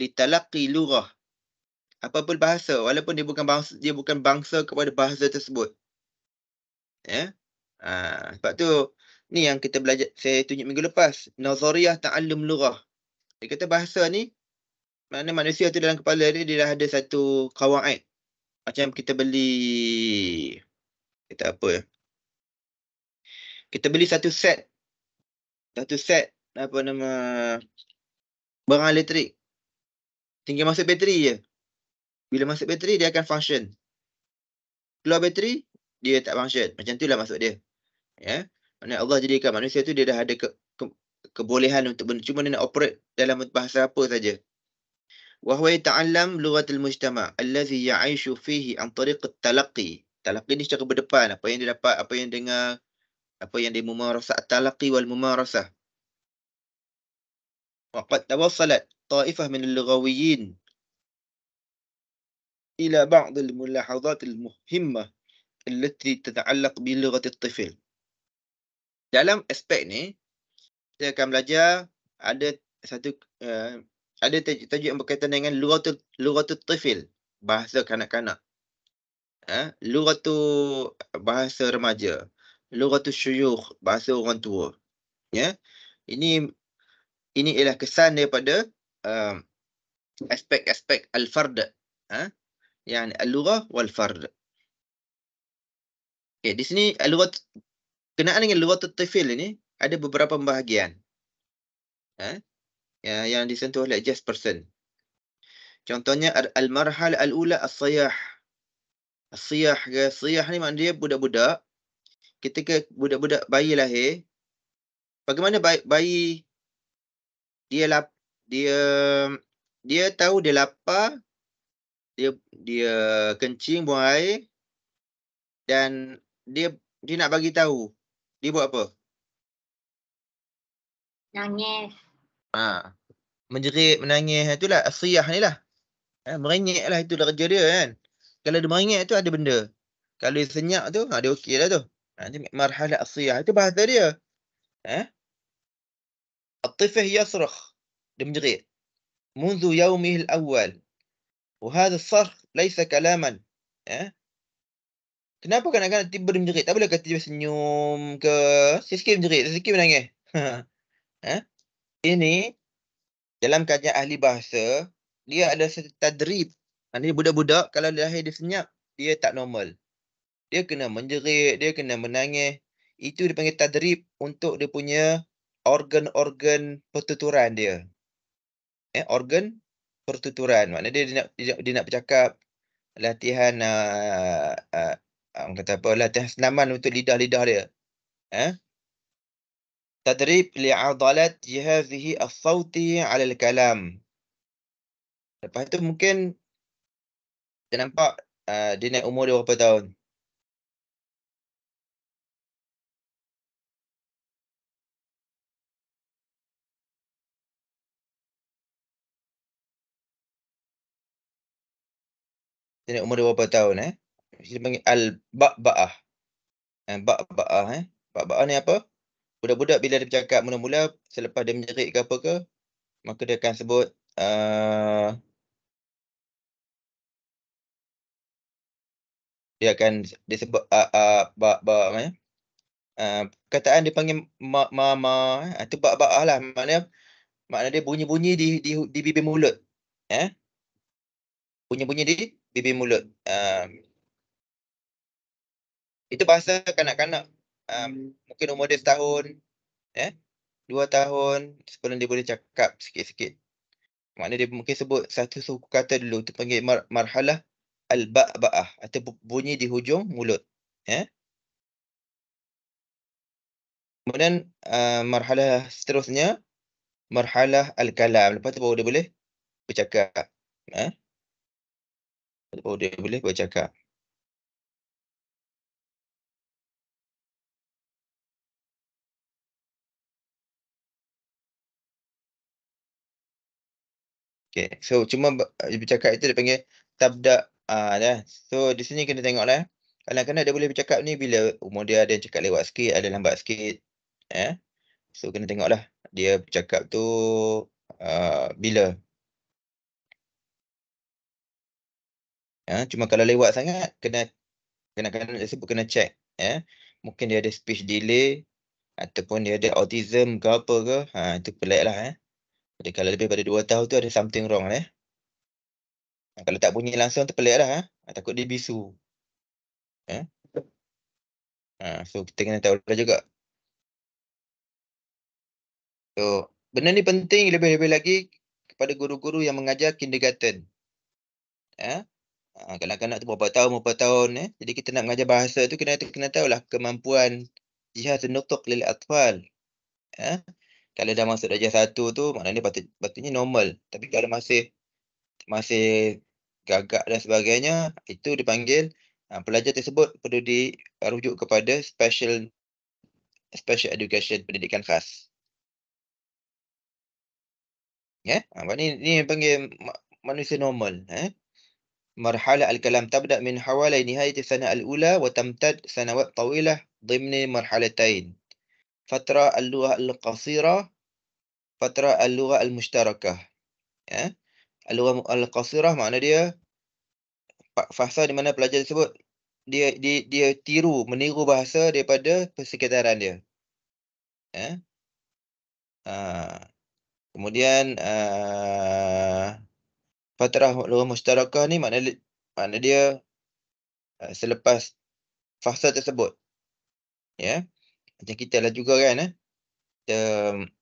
litalaqi lughah apa pun bahasa walaupun dia bukan bangsa dia bukan bangsa kepada bahasa tersebut ya ha, sebab tu ni yang kita belajar saya tunjuk minggu lepas nazariah ta'allum lughah dia kata bahasa ni mana manusia tu dalam kepala dia dia dah ada satu kawaid macam kita beli kata apa kita beli satu set satu set apa nama barang elektrik tinggal masuk bateri je bila masuk bateri dia akan function keluar bateri dia tak function macam tu lah maksud dia ya maknanya Allah jadikan manusia tu dia dah ada ke, ke, kebolehan untuk benda. cuma dia nak operate dalam bahasa apa saja Wahai huwa ta'allam al mujtama' allazi ya'ishu fihi an tariq at-talaqqi talaqi ni secara berdepan apa yang dia dapat apa yang dengar apa yang dia mumarasah talaqi wal mumarasah waqad tawassalat ta'ifah min al-lughawiyyin ila ba'd al-mulahazat al-muhimmah allati tata'allaq bi lughati at-tifl dalam aspek ni kita akan belajar ada satu uh, ada tajuk, tajuk yang berkaitan dengan lughatul lughatul tifil bahasa kanak-kanak eh, ha? tu bahasa remaja tu syuyukh bahasa orang tua ya ini ini ialah kesan daripada aspek-aspek um, uh, al-fard ha eh? yani al-lugha wal fard okey di sini lughat kena dengan lughatu tifil ini ada beberapa pembahagian eh? ya, yang disentuh oleh just person. contohnya al-marhal al-ula as-sayah al Siyah ke. Siyah ni maknanya budak-budak. Ketika budak-budak bayi lahir. Bagaimana bayi, bayi dia lap, dia dia tahu dia lapar. Dia dia kencing buang air. Dan dia dia nak bagi tahu. Dia buat apa? Nangis. Ha. Menjerit, menangis. Itulah asiyah ni lah. Ha, merenyek lah itu kerja dia kan kalau dia meringat tu ada benda. Kalau dia senyap tu, ha, dia okey lah tu. Ha, dia marhalah asiyah. Itu bahasa dia. Eh? Ha? At-tifih yasrakh. Dia menjerit. Munzu yaumih al-awwal. Wahada sarkh laisa kalaman. Eh? Kenapa kanak-kanak tiba dia menjerit? Tak boleh kata dia senyum ke? Sikit-sikit menjerit. Sikit menangis. eh? <laughs> Ini dalam kajian ahli bahasa, dia ada satu tadrib Maksudnya ha, budak-budak kalau lahir dia senyap, dia tak normal. Dia kena menjerit, dia kena menangis. Itu dipanggil tadrib untuk dia punya organ-organ pertuturan dia. Eh, organ pertuturan. Maknanya dia, dia nak dia, dia nak bercakap latihan uh, uh, uh, kata apa latihan senaman untuk lidah-lidah dia. Eh? Tadrib li'adalat jihazihi as-sawti 'ala al-kalam. Lepas tu mungkin kita nampak uh, dia naik umur dia berapa tahun. Dia naik umur dia berapa tahun eh. Kita panggil Al-Ba'ba'ah. Eh, Ba'ba'ah eh. Ba'ba'ah ni apa? Budak-budak bila dia bercakap mula-mula selepas dia menjerit ke apa ke maka dia akan sebut uh, dia akan dia sebut a ah, a ah, ba ba ya ah, kataan dia panggil ma ma ma itu eh? ba ba lah maknanya makna dia bunyi-bunyi di, di di bibir mulut ya eh? bunyi-bunyi di bibir mulut uh, itu bahasa kanak-kanak uh, mungkin umur dia setahun ya eh? dua tahun sebelum dia boleh cakap sikit-sikit. Maknanya dia mungkin sebut satu suku kata dulu. Itu panggil mar marhalah al-ba'ba'ah atau bunyi di hujung mulut. Ya. Kemudian uh, marhalah seterusnya marhalah al-kalam. Lepas tu baru dia boleh bercakap. Ya. Lepas tu baru dia boleh bercakap. Okay. So cuma bercakap itu dia panggil tabda' Ah, dah. So di sini kena tengoklah. lah. kena kadang dia boleh bercakap ni bila umur dia ada yang cakap lewat sikit, ada lambat sikit. Eh? So kena tengoklah dia bercakap tu uh, bila. Ya, cuma kalau lewat sangat, kena kena kena dia sebut kena check. Ya. Mungkin dia ada speech delay ataupun dia ada autism ke apa ke. Ha, itu pelik lah. Eh. Jadi kalau lebih pada dua tahun tu ada something wrong. Eh. Ah, kalau tak bunyi langsung tu pelik dah. Ha? Eh. Ah, takut dia bisu. Ha? Ha, so kita kena tahu lah juga. So benda ni penting lebih-lebih lagi kepada guru-guru yang mengajar kindergarten. Ha? Eh? Ha, kalau anak-anak tu berapa tahun, berapa tahun. Eh? Jadi kita nak mengajar bahasa tu kena kena lah kemampuan jihaz nutuk lil atfal. Ha? Kalau dah masuk darjah satu tu maknanya patut, patutnya normal. Tapi kalau masih masih gagak dan sebagainya itu dipanggil uh, pelajar tersebut perlu dirujuk kepada special special education pendidikan khas. Ya, yeah? apa ni panggil manusia normal eh. Marhala al-kalam tabda min hawalai nihayat sana al-ula wa tamtad sanawat tawilah dimni marhalatain. Fatra al-lughah al-qasira, fatra al-lughah al-mushtarakah. Ya. Yeah? Al-Ram Al-Qasirah makna dia fasa di mana pelajar tersebut dia, dia dia tiru meniru bahasa daripada persekitaran dia. Eh? Ha. Kemudian uh, Fatrah Al-Ram Mustarakah ni makna makna dia uh, selepas fasa tersebut. Ya. Yeah? Macam kita lah juga kan eh. Kita,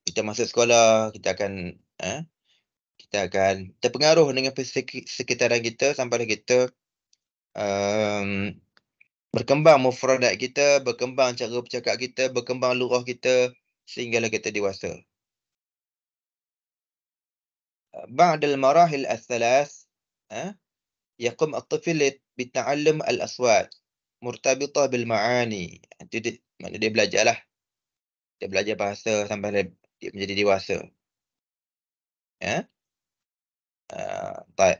kita masuk sekolah, kita akan eh, kita akan terpengaruh dengan sekitaran kita sampai kita um, berkembang mufradat kita, berkembang cara bercakap kita, berkembang lurah kita sehinggalah kita dewasa. بعد al الثلاث يقوم al بتعلم الأصوات مرتبطة بالمعاني يعني dia belajar lah dia belajar bahasa sampai dia menjadi dewasa ya tak. Eh,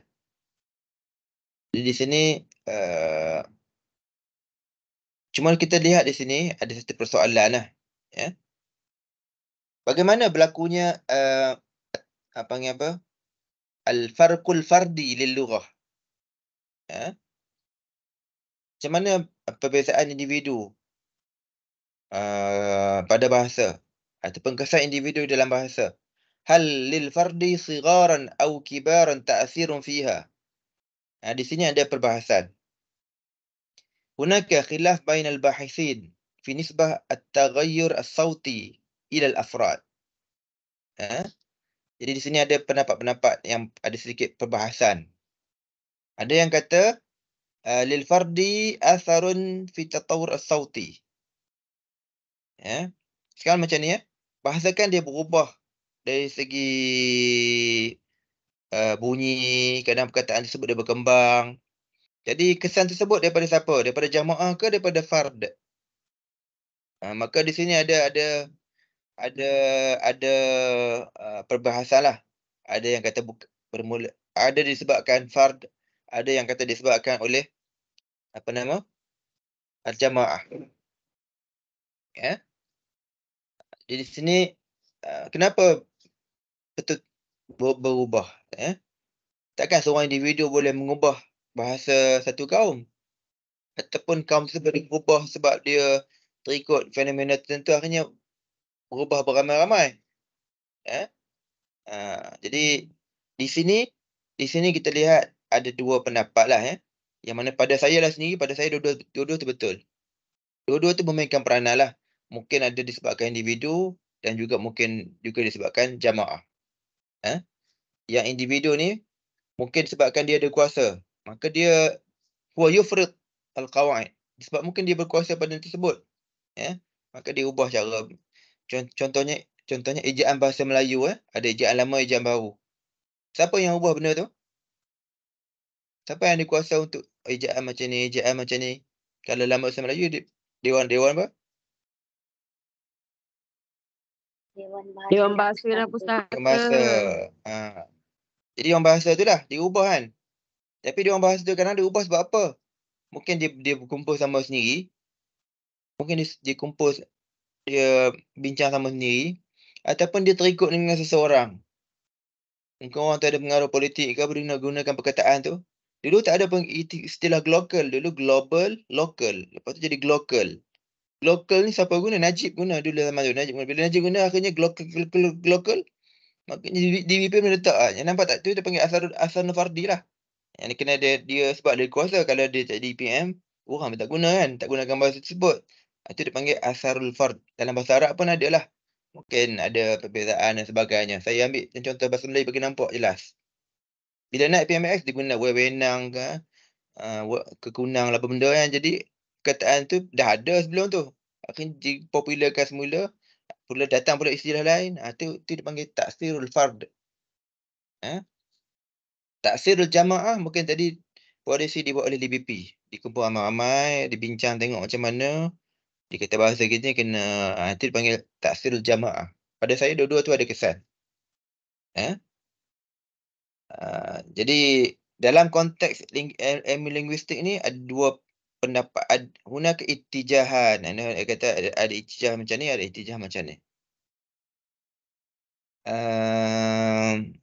Jadi di sini uh, cuma kita lihat di sini ada satu persoalan lah. Ya. Bagaimana berlakunya uh, apa yang apa? Al-farqul fardi lil lughah. Ya. Macam mana perbezaan individu uh, pada bahasa ataupun kesan individu dalam bahasa? hal lil fardi sigaran aw kibaran ta'thirun fiha ha, di sini ada perbahasan hunaka khilaf bain al bahithin fi nisbah at taghayyur as sauti ila al afrad ha? jadi di sini ada pendapat-pendapat yang ada sedikit perbahasan ada yang kata ah, lil fardi atharun fi tatawur as sauti ya sekarang macam ni ya bahasakan dia berubah dari segi uh, bunyi, kadang perkataan tersebut dia berkembang. Jadi kesan tersebut daripada siapa? Daripada jamaah ke daripada fard? Uh, maka di sini ada ada ada ada uh, lah. Ada yang kata buka, bermula ada disebabkan fard, ada yang kata disebabkan oleh apa nama? Al-jamaah. Ya. Yeah. Jadi sini uh, kenapa betul ber, berubah eh takkan seorang individu boleh mengubah bahasa satu kaum ataupun kaum tu berubah sebab dia terikut fenomena tertentu akhirnya berubah beramai-ramai eh ha, jadi di sini di sini kita lihat ada dua pendapat lah eh yang mana pada saya lah sendiri pada saya dua-dua dua-dua tu betul dua-dua tu memainkan peranan lah mungkin ada disebabkan individu dan juga mungkin juga disebabkan jamaah eh, yang individu ni mungkin sebabkan dia ada kuasa maka dia huwa yufrid al-qawaid sebab mungkin dia berkuasa pada tersebut eh, maka dia ubah cara contohnya contohnya ejaan bahasa Melayu eh, ada ejaan lama ejaan baru siapa yang ubah benda tu siapa yang dikuasa untuk ejaan macam ni ejaan macam ni kalau lama bahasa Melayu dia, dewan dewan apa Dewan Bahasa dan Pustaka. Dewan Bahasa. Ha. Jadi Dewan Bahasa tu lah diubah kan. Tapi Dewan Bahasa tu kadang diubah sebab apa? Mungkin dia dia berkumpul sama sendiri. Mungkin dia, dia kumpul dia bincang sama sendiri ataupun dia terikut dengan seseorang. Mungkin orang tu ada pengaruh politik ke boleh nak gunakan perkataan tu. Dulu tak ada istilah global, dulu global, local. Lepas tu jadi global. Glocal ni siapa guna? Najib guna dulu zaman tu. Najib guna. Bila Najib guna akhirnya Glocal, Glocal, Glocal maknanya DVP boleh letak lah. Yang nampak tak tu dia panggil Asan Asan Fardi lah. Yang ni kena dia, dia sebab dia kuasa kalau dia tak DPM, orang tak guna kan. Tak gunakan bahasa tersebut. Itu ah, dia panggil Asarul Fard. Dalam bahasa Arab pun ada lah. Mungkin ada perbezaan dan sebagainya. Saya ambil contoh bahasa Melayu bagi nampak jelas. Bila naik PMX, dia guna wewenang ke, uh, kekunang lah apa benda yang jadi perkataan tu dah ada sebelum tu. Akhirnya dipopularkan semula. Pula datang pula istilah lain. Ha, tu, tu dipanggil taksirul fard. Ha? Taksirul jamaah mungkin tadi polisi dibuat oleh DBP. Dikumpul ramai amai, dibincang tengok macam mana. Di kata bahasa kita kena nanti ah, dipanggil taksirul jamaah. Pada saya dua-dua tu ada kesan. Ha? Ha, jadi dalam konteks ling- eh, ilmu linguistik ni ada dua pendapat ad, hunak ittijahan ana kata ada, ada ittijah macam ni ada ittijah macam ni um,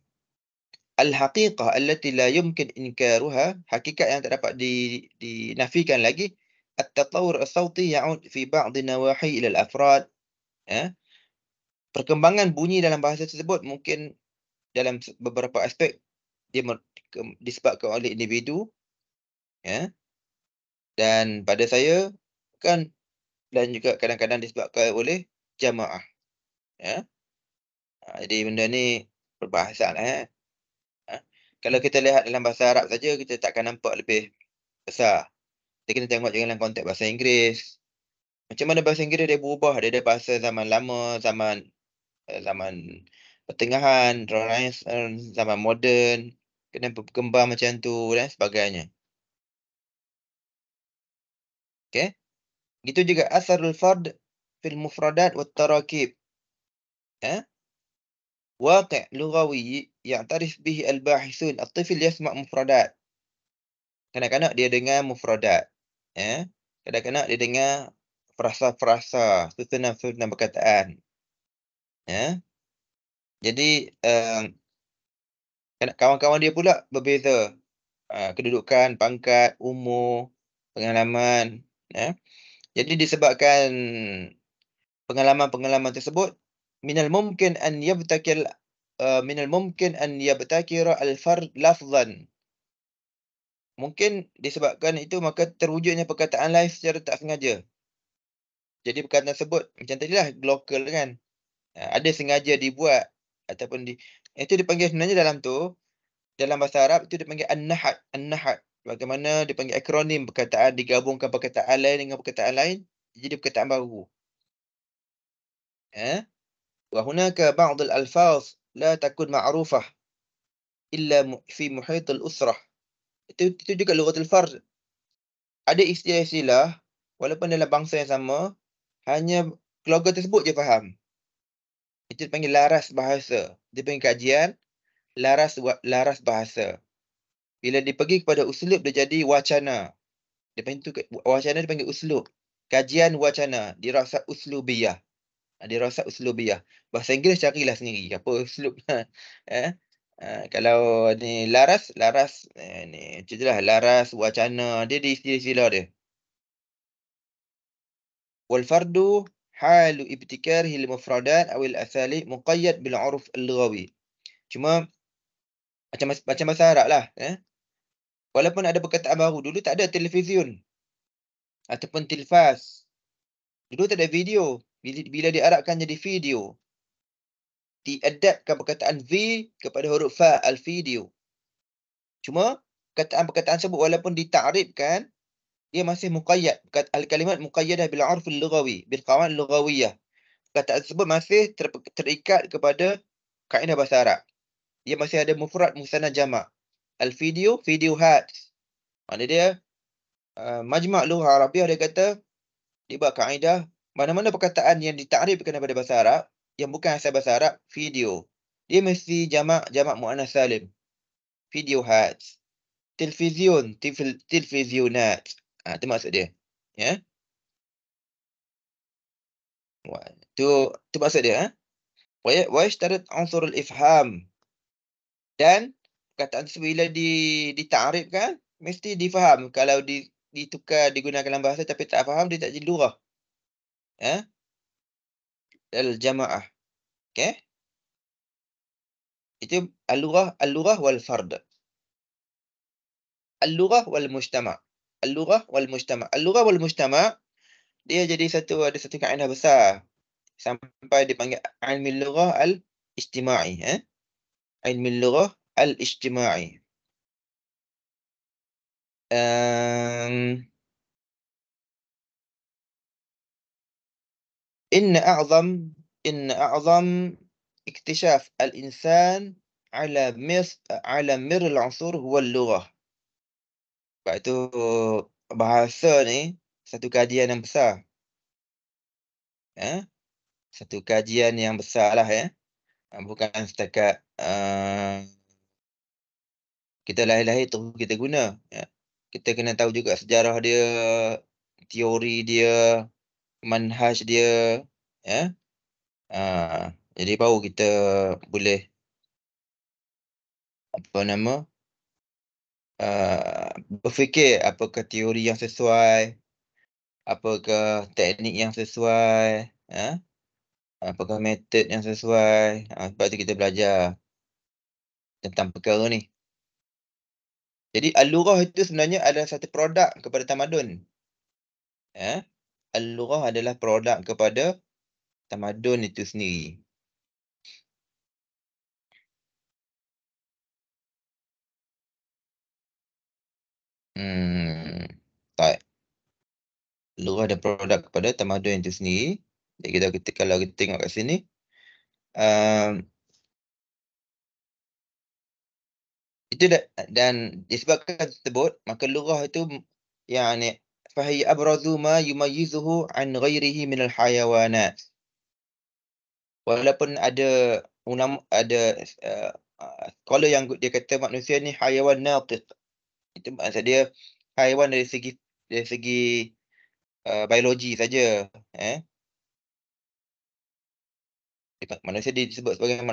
al-haqiqah allati la yumkin inkaruha hakikat yang tak dapat di, dinafikan lagi at-tatawur as-sawti ya'ud fi ba'd nawahi ila al-afrad ya eh? perkembangan bunyi dalam bahasa tersebut mungkin dalam beberapa aspek dia disebabkan oleh individu ya dan pada saya kan dan juga kadang-kadang disebabkan oleh jamaah ya ha, jadi benda ni perbahasan lah, eh ha, kalau kita lihat dalam bahasa Arab saja kita takkan nampak lebih besar kita kena tengok juga dalam konteks bahasa Inggeris macam mana bahasa Inggeris dia berubah dia ada bahasa zaman lama zaman eh, zaman pertengahan Renaissance zaman moden kena berkembang macam tu dan sebagainya Okay. Gitu juga asarul fard fil mufradat wa tarakib. Ya. Waqi' yang ya'tarif bihi al-bahithun. At-tifil yasmak mufradat. Kadang-kadang dia dengar mufradat. Ya. Eh? Kadang-kadang dia dengar perasa perasa susunan-susunan perkataan. Ya. Jadi, um, kawan-kawan dia pula berbeza. Uh, kedudukan, pangkat, umur, pengalaman, Eh? Jadi disebabkan pengalaman-pengalaman tersebut, minal mungkin an yabtakil uh, minal mungkin an yabtakira al fard lafzan. Mungkin disebabkan itu maka terwujudnya perkataan lain secara tak sengaja. Jadi perkataan tersebut macam lah glokal kan. Ha, ada sengaja dibuat ataupun di itu dipanggil sebenarnya dalam tu dalam bahasa Arab itu dipanggil an-nahat an-nahat bagaimana dipanggil akronim perkataan digabungkan perkataan lain dengan perkataan lain jadi perkataan baru ya wa hunaka ba'd al-alfaz la takun ma'rufah illa fi muhit al-usrah itu juga lugat al-fard ada istilah-istilah walaupun dalam bangsa yang sama hanya keluarga tersebut je faham itu dipanggil laras bahasa dipanggil kajian laras laras bahasa bila dia pergi kepada uslub dia jadi wacana dia panggil tu wacana dia panggil uslub kajian wacana dirasat uslubiyah ha, dirasat uslubiyah bahasa inggeris carilah sendiri apa uslub <laughs> eh Uh, kalau ni laras, laras eh, ni lah laras wacana dia di sila-sila dia. Wal halu ibtikar lil mufradat aw asali muqayyad bil 'urf al lughawi. Cuma macam macam bahasa Arab lah eh. Walaupun ada perkataan baru, dulu tak ada televisyen ataupun tilfas. Dulu tak ada video. Bila, bila diarabkan jadi video, diadapkan perkataan V kepada huruf Fa al-video. Cuma perkataan-perkataan sebut walaupun ditakribkan, ia masih muqayyad. Al-kalimat muqayyadah bil-arful lughawi, bil-kawan lughawiyah. Perkataan tersebut masih ter- terikat kepada kainah bahasa Arab. Ia masih ada mufrad musanah jama' al-video video had mana dia uh, ah, majmak lughah arabiah dia kata dia buat kaedah mana-mana perkataan yang ditakrifkan daripada bahasa Arab yang bukan asal bahasa Arab video dia mesti jamak jamak muana salim video had televisyen televisyonat ah ha, tu maksud dia ya yeah? tu tu maksud dia ha? Wa wa ishtarat unsur al-ifham dan perkataan tu bila di ditakrifkan mesti difaham kalau di ditukar digunakan dalam bahasa tapi tak faham dia tak jadi lurah. Ya. Al jamaah. Okey. Itu al-lughah al-lughah wal fard. Al-lughah wal mujtama'. Al-lughah wal mujtama'. Al-lughah wal mujtama' dia jadi satu ada satu kaedah besar sampai dipanggil ilmu lughah al-ijtima'i eh. Ya? Ilmu lughah الاجتماعي إن أعظم إن أعظم اكتشاف الإنسان على مصر على مر العصور هو اللغة. Iaitu bahasa ni satu kajian yang besar. Eh? Satu kajian yang besar lah ya. Eh? Bukan setakat uh, kita lahir-lahir tu kita guna ya. kita kena tahu juga sejarah dia teori dia manhaj dia ya uh, jadi baru kita boleh apa nama uh, berfikir apakah teori yang sesuai apakah teknik yang sesuai ya apakah method yang sesuai uh, sebab tu kita belajar tentang perkara ni jadi alurah itu sebenarnya adalah satu produk kepada tamadun. Eh? Ya. Alurah adalah produk kepada tamadun itu sendiri. Hmm, baik. Alurah ada produk kepada tamadun itu sendiri. Jadi kita, kita kalau kita tengok kat sini, um, itu da- dan disebabkan tersebut maka lurah itu yani fahiy abrazu ma yumayyizuhu an ghairihi min al hayawanat walaupun ada ulama ada kalau eh, eh, uh, yang dia kata manusia ni haiwan natiq itu maksud dia haiwan dari segi dari segi uh, biologi saja eh manusia disebut sebagai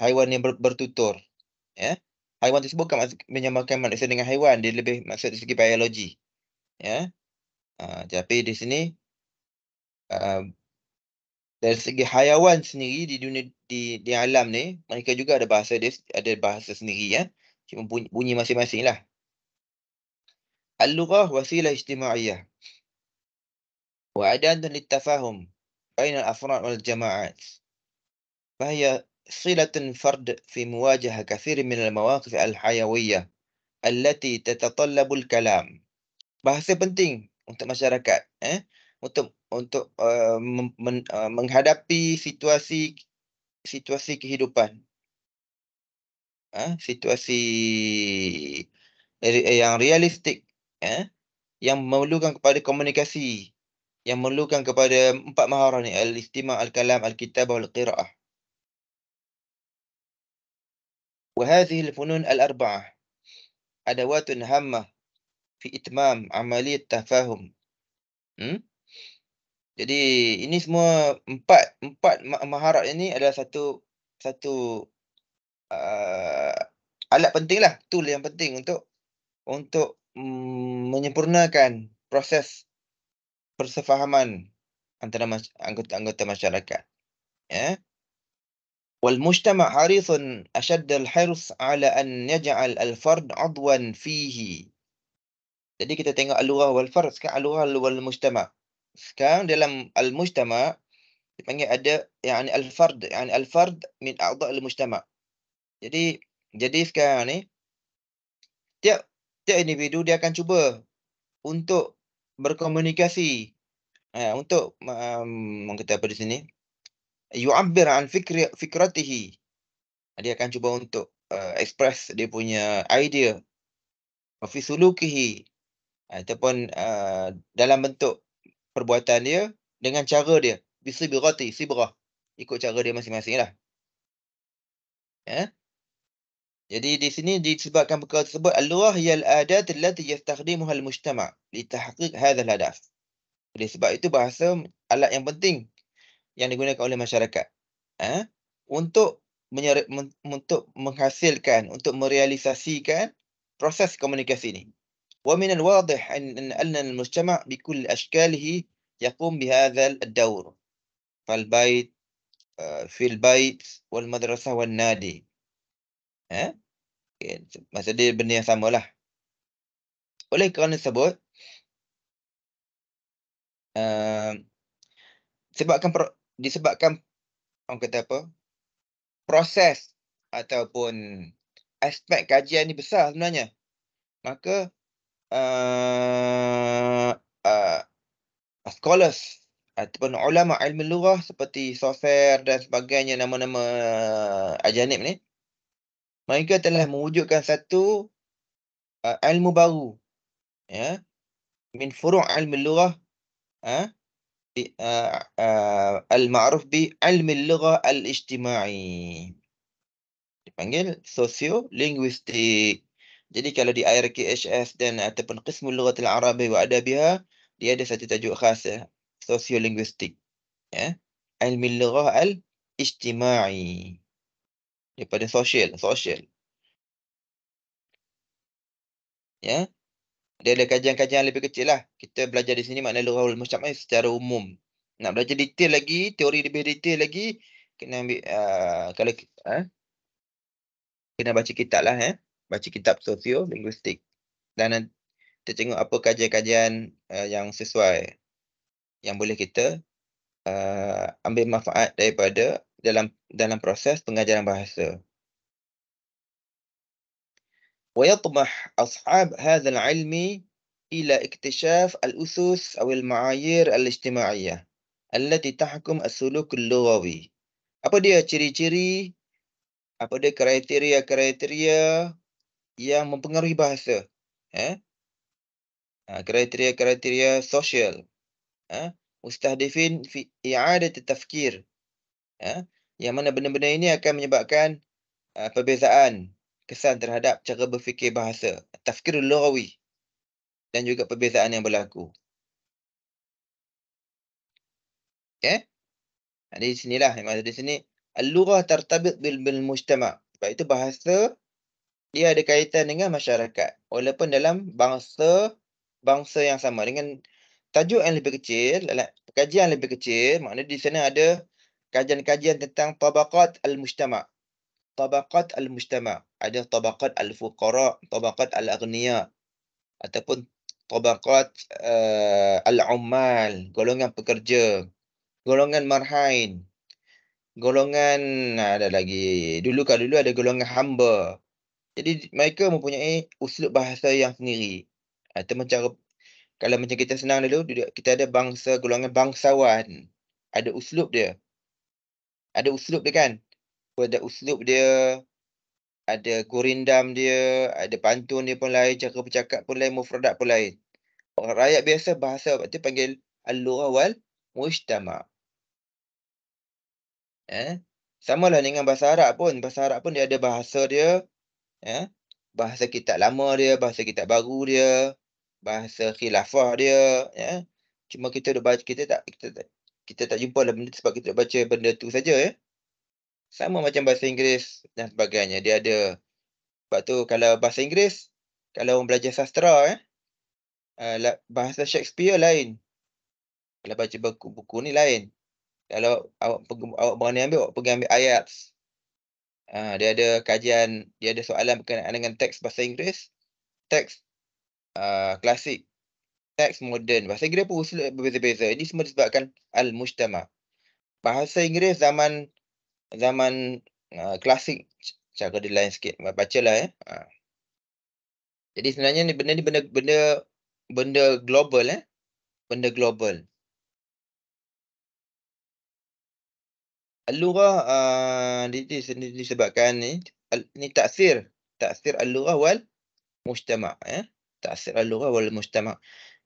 haiwan yang bertutur ya eh? haiwan tersebut bukan maksud, menyamakan manusia dengan haiwan. Dia lebih maksud dari segi biologi. Ya. Yeah. Uh, tapi di sini uh, dari segi haiwan sendiri di dunia di, di alam ni mereka juga ada bahasa dia ada bahasa sendiri ya. Cuma bunyi, masing-masing lah. Al-lughah wasilah ijtima'iyah. Wa adan dan litafahum. Bain al-afran wal-jama'at. Bahaya صلة الفرد في مواجهة كثير من المواقف الحيوية التي تتطلب الكلام. Bahasa penting untuk masyarakat, eh, untuk untuk uh, men, uh, menghadapi situasi situasi kehidupan, eh, situasi yang realistik, eh, yang memerlukan kepada komunikasi, yang memerlukan kepada empat maharani al-istima, al-kalam, al-kitab, al-qira'ah. al istima al kalam al kitab al qiraah وهذه الفنون الأربعة أدوات هامة في إتمام عملية التفاهم hmm? jadi ini semua empat empat maharat ini adalah satu satu uh, alat penting lah tool yang penting untuk untuk um, menyempurnakan proses persefahaman antara mas anggota-anggota masyarakat. Ya. Yeah. والمجتمع حريص أشد الحرص على أن يجعل الفرد عضوا فيه. Jadi kita tengok aluah wal fard sekarang aluah wal mujtama. Sekarang dalam al mujtama dipanggil ada yani al fard yani al fard min a'dha al mujtama. Jadi jadi sekarang ni tiap tiap individu dia akan cuba untuk berkomunikasi eh, untuk um, kita apa di sini يعبر عن فكر فكرته dia akan cuba untuk uh, express dia punya idea fi sulukihi ataupun uh, dalam bentuk perbuatan dia dengan cara dia bisibirati sibrah ikut cara dia masing-masing lah. Ya. Eh? Jadi di sini disebabkan perkara tersebut Allah ya al-adat allati yastakhdimuha al-mujtama' li tahqiq hadha al-hadaf. Oleh sebab itu bahasa alat yang penting yang digunakan oleh masyarakat eh, untuk untuk menghasilkan untuk merealisasikan proses komunikasi ini. ومن الواضح أن أن المجتمع بكل أشكاله Al-bait, الدور. فالبيت في البيت والمدرسة والنادي. إيه. مثلا دي بنية ساملة. oleh kerana sebut e, sebabkan disebabkan orang kata apa proses ataupun aspek kajian ni besar sebenarnya maka uh, uh, scholars ataupun ulama ilmu lughah seperti Sofer dan sebagainya nama-nama uh, ajanib ni mereka telah mewujudkan satu uh, ilmu baru ya min furu' ilmu lughah ha? Uh, المعروف بعلم اللغة الاجتماعي dipanggil socio-linguistik. Jadi kalau di IRKHS dan ataupun qismul lughatil arabi wa adabiha, dia ada satu tajuk khas ya, socio-linguistik. Ya. Ilmi lughah al-ijtima'i. Daripada sosial, sosial. Ya. dia ada kajian-kajian lebih kecil lah. Kita belajar di sini makna lughahul mustamai secara umum. Nak belajar detail lagi, teori lebih detail lagi, kena ambil, uh, kalau, uh, kena baca kitab lah. Eh? Baca kitab sosio-linguistik. Dan kita tengok apa kajian-kajian uh, yang sesuai yang boleh kita uh, ambil manfaat daripada dalam dalam proses pengajaran bahasa. ويطمح أصحاب هذا العلم إلى اكتشاف الأسس أو المعايير الاجتماعية التي تحكم السلوك اللغوي. Apa dia ciri-ciri? Apa dia kriteria-kriteria yang mempengaruhi bahasa? Eh? Kriteria-kriteria sosial. Eh? Ha? Mustahdifin fi i'adat tafkir. Eh? Yang mana benda-benda ini akan menyebabkan uh, perbezaan kesan terhadap cara berfikir bahasa, tafkirul lughawi dan juga perbezaan yang berlaku. Okey. Jadi sinilah yang maksud di sini al-lughah tertabit bil bil mujtama. Sebab itu bahasa dia ada kaitan dengan masyarakat walaupun dalam bangsa bangsa yang sama dengan tajuk yang lebih kecil, kajian lebih kecil, maknanya di sana ada kajian-kajian tentang tabaqat al-mujtama' tabaqat al-mujtama' ada tabaqat al-fuqara tabaqat al-aghnia ataupun tabaqat uh, al-ummal golongan pekerja golongan marhain golongan ada lagi dulu kan dulu ada golongan hamba jadi mereka mempunyai usul bahasa yang sendiri atau macam kalau macam kita senang dulu kita ada bangsa golongan bangsawan ada usul dia ada usul dia kan pada uslub dia ada gurindam dia, ada pantun dia pun lain, cara bercakap pun lain, mufradat pun lain. Orang rakyat biasa bahasa waktu panggil al-lughah wal mujtama. Eh? Sama lah dengan bahasa Arab pun. Bahasa Arab pun dia ada bahasa dia. Eh? Bahasa kitab lama dia, bahasa kitab baru dia. Bahasa khilafah dia. Eh? Cuma kita dah baca, kita tak, kita tak, kita tak jumpa lah benda sebab kita dah baca benda tu saja. Eh? sama macam bahasa Inggeris dan sebagainya. Dia ada sebab tu kalau bahasa Inggeris, kalau orang belajar sastra eh, eh bahasa Shakespeare lain. Kalau baca buku-buku ni lain. Kalau awak awak berani ambil, awak pergi ambil ayat Uh, ha, dia ada kajian, dia ada soalan berkenaan dengan teks bahasa Inggeris, teks uh, klasik, teks moden. Bahasa Inggeris pun usul berbeza-beza. Ini semua disebabkan al-mujtama. Bahasa Inggeris zaman zaman uh, klasik cara dia lain sikit baca lah eh ha. jadi sebenarnya ni benda ni benda benda benda global eh benda global Al-Lurah uh, ah, sendiri disebabkan ni ni taksir taksir Al-Lurah wal Mujtama' eh? taksir Al-Lurah wal Mujtama'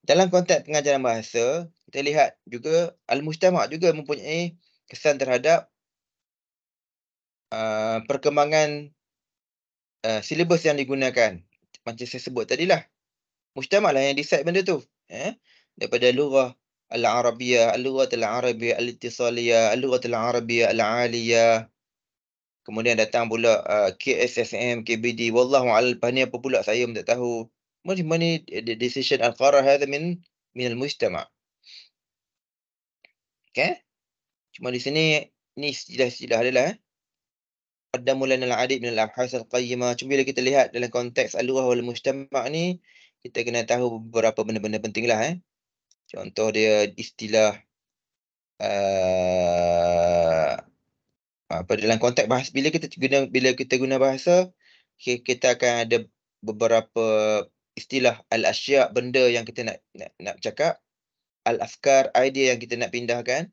dalam konteks pengajaran bahasa kita lihat juga Al-Mujtama' juga mempunyai kesan terhadap uh, perkembangan uh, silibus yang digunakan. Macam saya sebut tadilah. Mujtama lah yang decide benda tu. Eh? Daripada lurah Al-Arabiyah, Al-Lughat Al-Arabiyah, Al-Itisaliyah, Al-Lughat Al-Arabiyah, Al-Aliyah. Kemudian datang pula uh, KSSM, KBD. Wallahu al-Bani apa pula saya pun tak tahu. Macam mana the decision al-Qarah hadha min, min al-Mujtama. Okay? Cuma di sini, ni istilah-istilah adalah. Eh? Qaddamu lana al-adib min al-abhas al-qayyimah. Cuma bila kita lihat dalam konteks al-luah wal-mujtama' ni, kita kena tahu beberapa benda-benda penting lah. Eh. Contoh dia istilah ah, apa dalam konteks bahasa bila kita guna bila kita guna bahasa kita akan ada beberapa istilah al asya benda yang kita nak nak, nak cakap al afkar idea yang kita nak pindahkan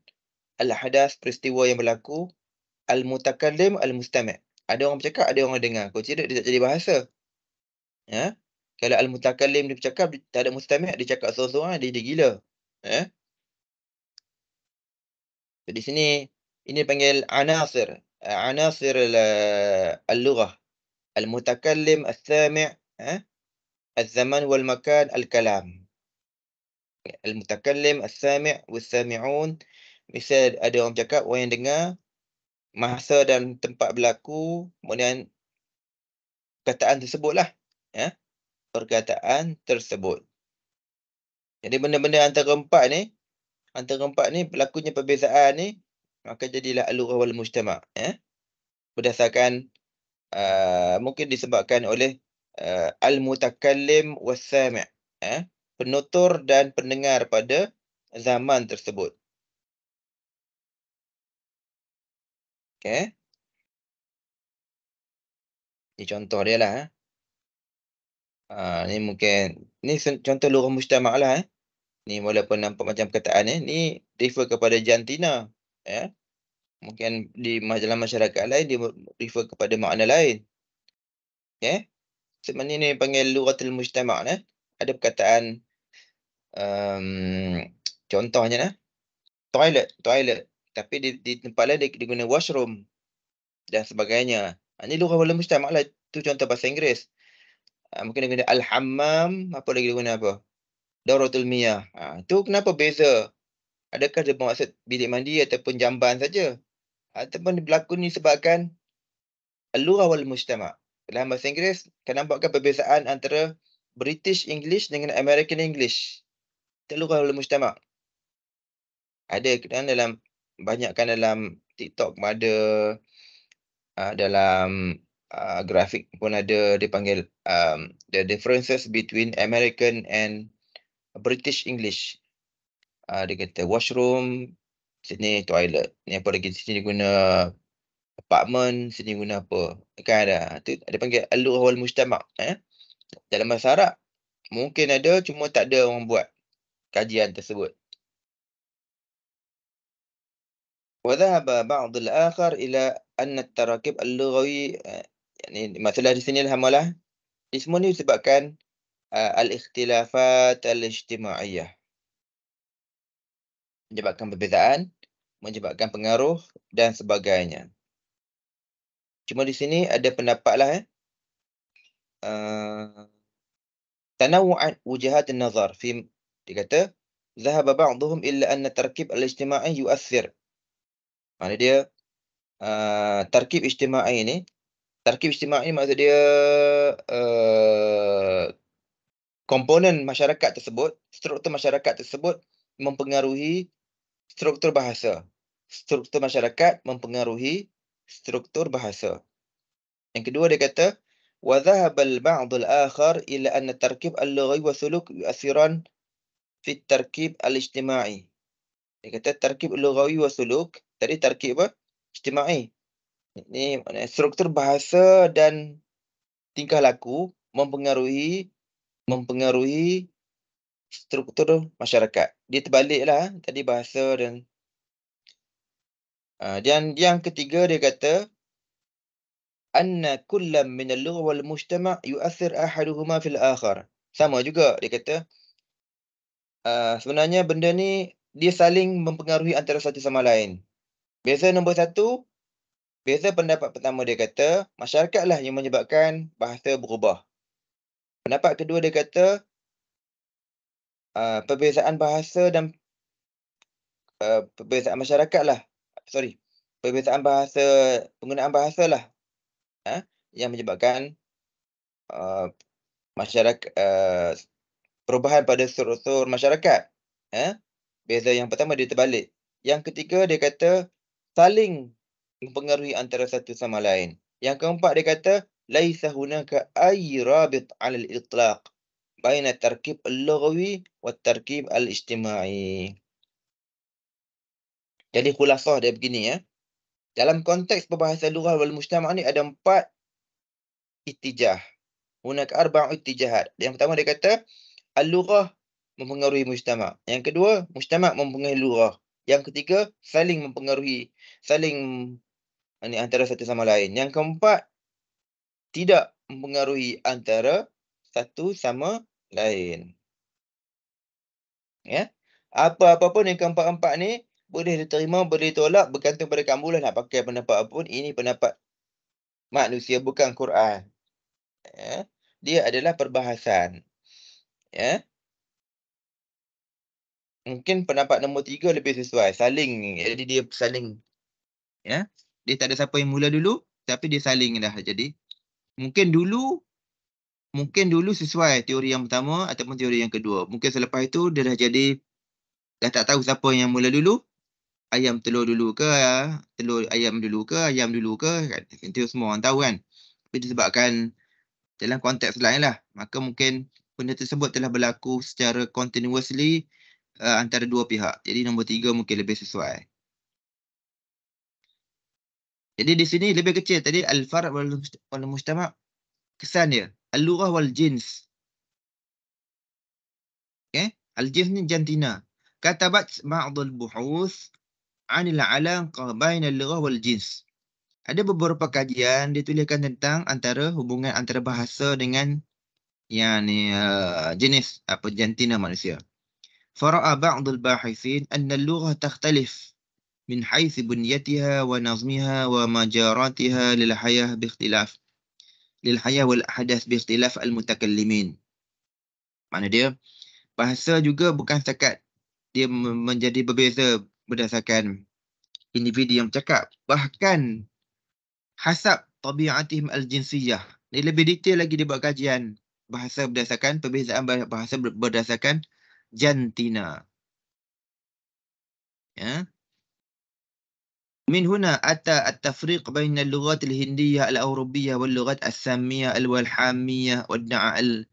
al hadas peristiwa yang berlaku al-mutakallim al-mustami'. Ada orang bercakap, ada orang dengar. Kalau tidak, dia tak jadi bahasa. Ya? Kalau al-mutakallim dia bercakap, tak ada mustami', dia cakap seorang-seorang, dia jadi gila. Ya? So, di sini, ini panggil anasir. Anasir al-lughah. Al-mutakallim, al-sami' ya? Al-zaman wal-makan, al-kalam. Al-mutakallim, al-sami' wal-sami'un. Misal ada orang cakap, orang yang dengar masa dan tempat berlaku kemudian perkataan tersebutlah ya perkataan tersebut jadi benda-benda antara empat ni antara empat ni berlakunya perbezaan ni maka jadilah alurah wal mujtama' ya berdasarkan uh, mungkin disebabkan oleh uh, al mutakallim was sami' ya penutur dan pendengar pada zaman tersebut Oke. Okay. Ini contoh dia lah. Eh. Ha, ni mungkin, ni contoh lurah mustamak lah. Eh. Ni walaupun nampak macam perkataan eh. ni, refer kepada jantina. Eh. Mungkin di majalah masyarakat lain, dia refer kepada makna lain. Okay. Ya. Sebenarnya ni panggil luratul mustamak. Lah, eh. Ada perkataan, um, contohnya lah. Toilet, toilet tapi di, di tempat lain dia, dia guna washroom dan sebagainya. Ini lughah wala mujtama' lah tu contoh bahasa Inggeris. Ha, mungkin dia guna al-hammam, apa lagi dia guna apa? Daratul miyah. Ha, tu kenapa beza? Adakah dia bermaksud bilik mandi ataupun jamban saja? Ha, ataupun berlaku ni sebabkan lughah wal mujtama'. Dalam bahasa Inggeris, kena buatkan perbezaan antara British English dengan American English. Itu lughah wal mujtama'. Ada kan dalam banyakkan dalam TikTok ada uh, dalam uh, grafik pun ada dipanggil um, the differences between American and British English. Uh, dia kata washroom, sini toilet. Ni apa lagi sini guna apartment, sini guna apa. Kan ada. Tu dia panggil alur awal mustamak. Eh? Dalam bahasa Arab, mungkin ada cuma tak ada orang buat kajian tersebut. وذهب بعض الآخر إلى أن التراكيب اللغوي يعني مثلا di sini hamalah di semua ni disebabkan al-ikhtilafat al-ijtima'iyah menyebabkan perbezaan menyebabkan pengaruh dan sebagainya cuma di sini ada pendapat lah eh tanawu'at wujahat an-nazar fi dia kata ذهب بعضهم إلى أن تركيب الاجتماعي يؤثر Maksud dia uh, tarkib ijtima'i ni tarkib ini maksud dia uh, komponen masyarakat tersebut, struktur masyarakat tersebut mempengaruhi struktur bahasa. Struktur masyarakat mempengaruhi struktur bahasa. Yang kedua dia kata wa dhahaba al-ba'd al-akhar ila anna tarkib al-lughawi wa suluk yu'athiran fi at-tarkib al-ijtima'i. Dia kata tarkib lughawi wa suluk Tadi tarkib apa? Ijtimai. Ini maknanya struktur bahasa dan tingkah laku mempengaruhi mempengaruhi struktur masyarakat. Dia terbaliklah eh, tadi bahasa dan ah, dan yang ketiga dia kata anna kullam min al-lugha wal mujtama' yu'athir ahaduhuma fil akhar. Sama juga dia kata ah, sebenarnya benda ni dia saling mempengaruhi antara satu sama lain. Biasa nombor satu, biasa pendapat pertama dia kata, masyarakatlah lah yang menyebabkan bahasa berubah. Pendapat kedua dia kata, uh, perbezaan bahasa dan uh, perbezaan masyarakatlah, Sorry, perbezaan bahasa, penggunaan bahasa lah uh, ah, yang menyebabkan uh, masyarakat uh, perubahan pada struktur masyarakat. Uh, beza yang pertama dia terbalik. Yang ketiga dia kata saling mempengaruhi antara satu sama lain. Yang keempat dia kata laisa hunaka ay rabit 'ala al-itlaq baina tarkib al-lughawi wa tarkib al-ijtimai. Jadi khulasah dia begini ya. Dalam konteks perbahasan lughah wal mujtama' ni ada empat itijah. Hunak arba'u itijahat. Yang pertama dia kata al-lughah mempengaruhi mujtama'. Yang kedua, mujtama' mempengaruhi lughah. Yang ketiga, saling mempengaruhi, saling ini, antara satu sama lain. Yang keempat, tidak mempengaruhi antara satu sama lain. Ya. Apa-apa pun yang keempat-empat ni boleh diterima, boleh tolak bergantung pada kamu lah nak pakai pendapat apa pun. Ini pendapat manusia bukan Quran. Ya. Dia adalah perbahasan. Ya mungkin pendapat nombor tiga lebih sesuai. Saling. Jadi dia saling. Ya. Dia tak ada siapa yang mula dulu. Tapi dia saling dah. Jadi mungkin dulu. Mungkin dulu sesuai teori yang pertama ataupun teori yang kedua. Mungkin selepas itu dia dah jadi. Dah tak tahu siapa yang mula dulu. Ayam telur dulu ke. Telur ayam dulu ke. Ayam dulu ke. Kan? Itu semua orang tahu kan. Tapi disebabkan dalam konteks lain lah. Maka mungkin benda tersebut telah berlaku secara continuously uh, antara dua pihak. Jadi nombor tiga mungkin lebih sesuai. Jadi di sini lebih kecil tadi al-far wal-mustama' kesan dia. Al-lurah wal-jins. Okay? Al-jins ni jantina. Katabat ma'adul buhus anil alam qabain al-lurah wal-jins. Ada beberapa kajian dituliskan tentang antara hubungan antara bahasa dengan yang ni uh, jenis apa jantina manusia. فرأى بعض الباحثين أن اللغة تختلف من حيث بنيتها ونظمها ومجاراتها للحياة باختلاف للحياة والأحداث باختلاف المتكلمين معنى dia bahasa juga bukan sekat dia menjadi berbeza berdasarkan individu yang bercakap bahkan hasab tabiatihim al-jinsiyah ni lebih detail lagi dia buat kajian bahasa berdasarkan perbezaan bahasa berdasarkan jantina. Ya. Min huna ata at-tafriq baina al-lughat al-hindiyyah al-awrubiyyah wal lughat as-samiyyah al-walhamiyyah wad-da'a al-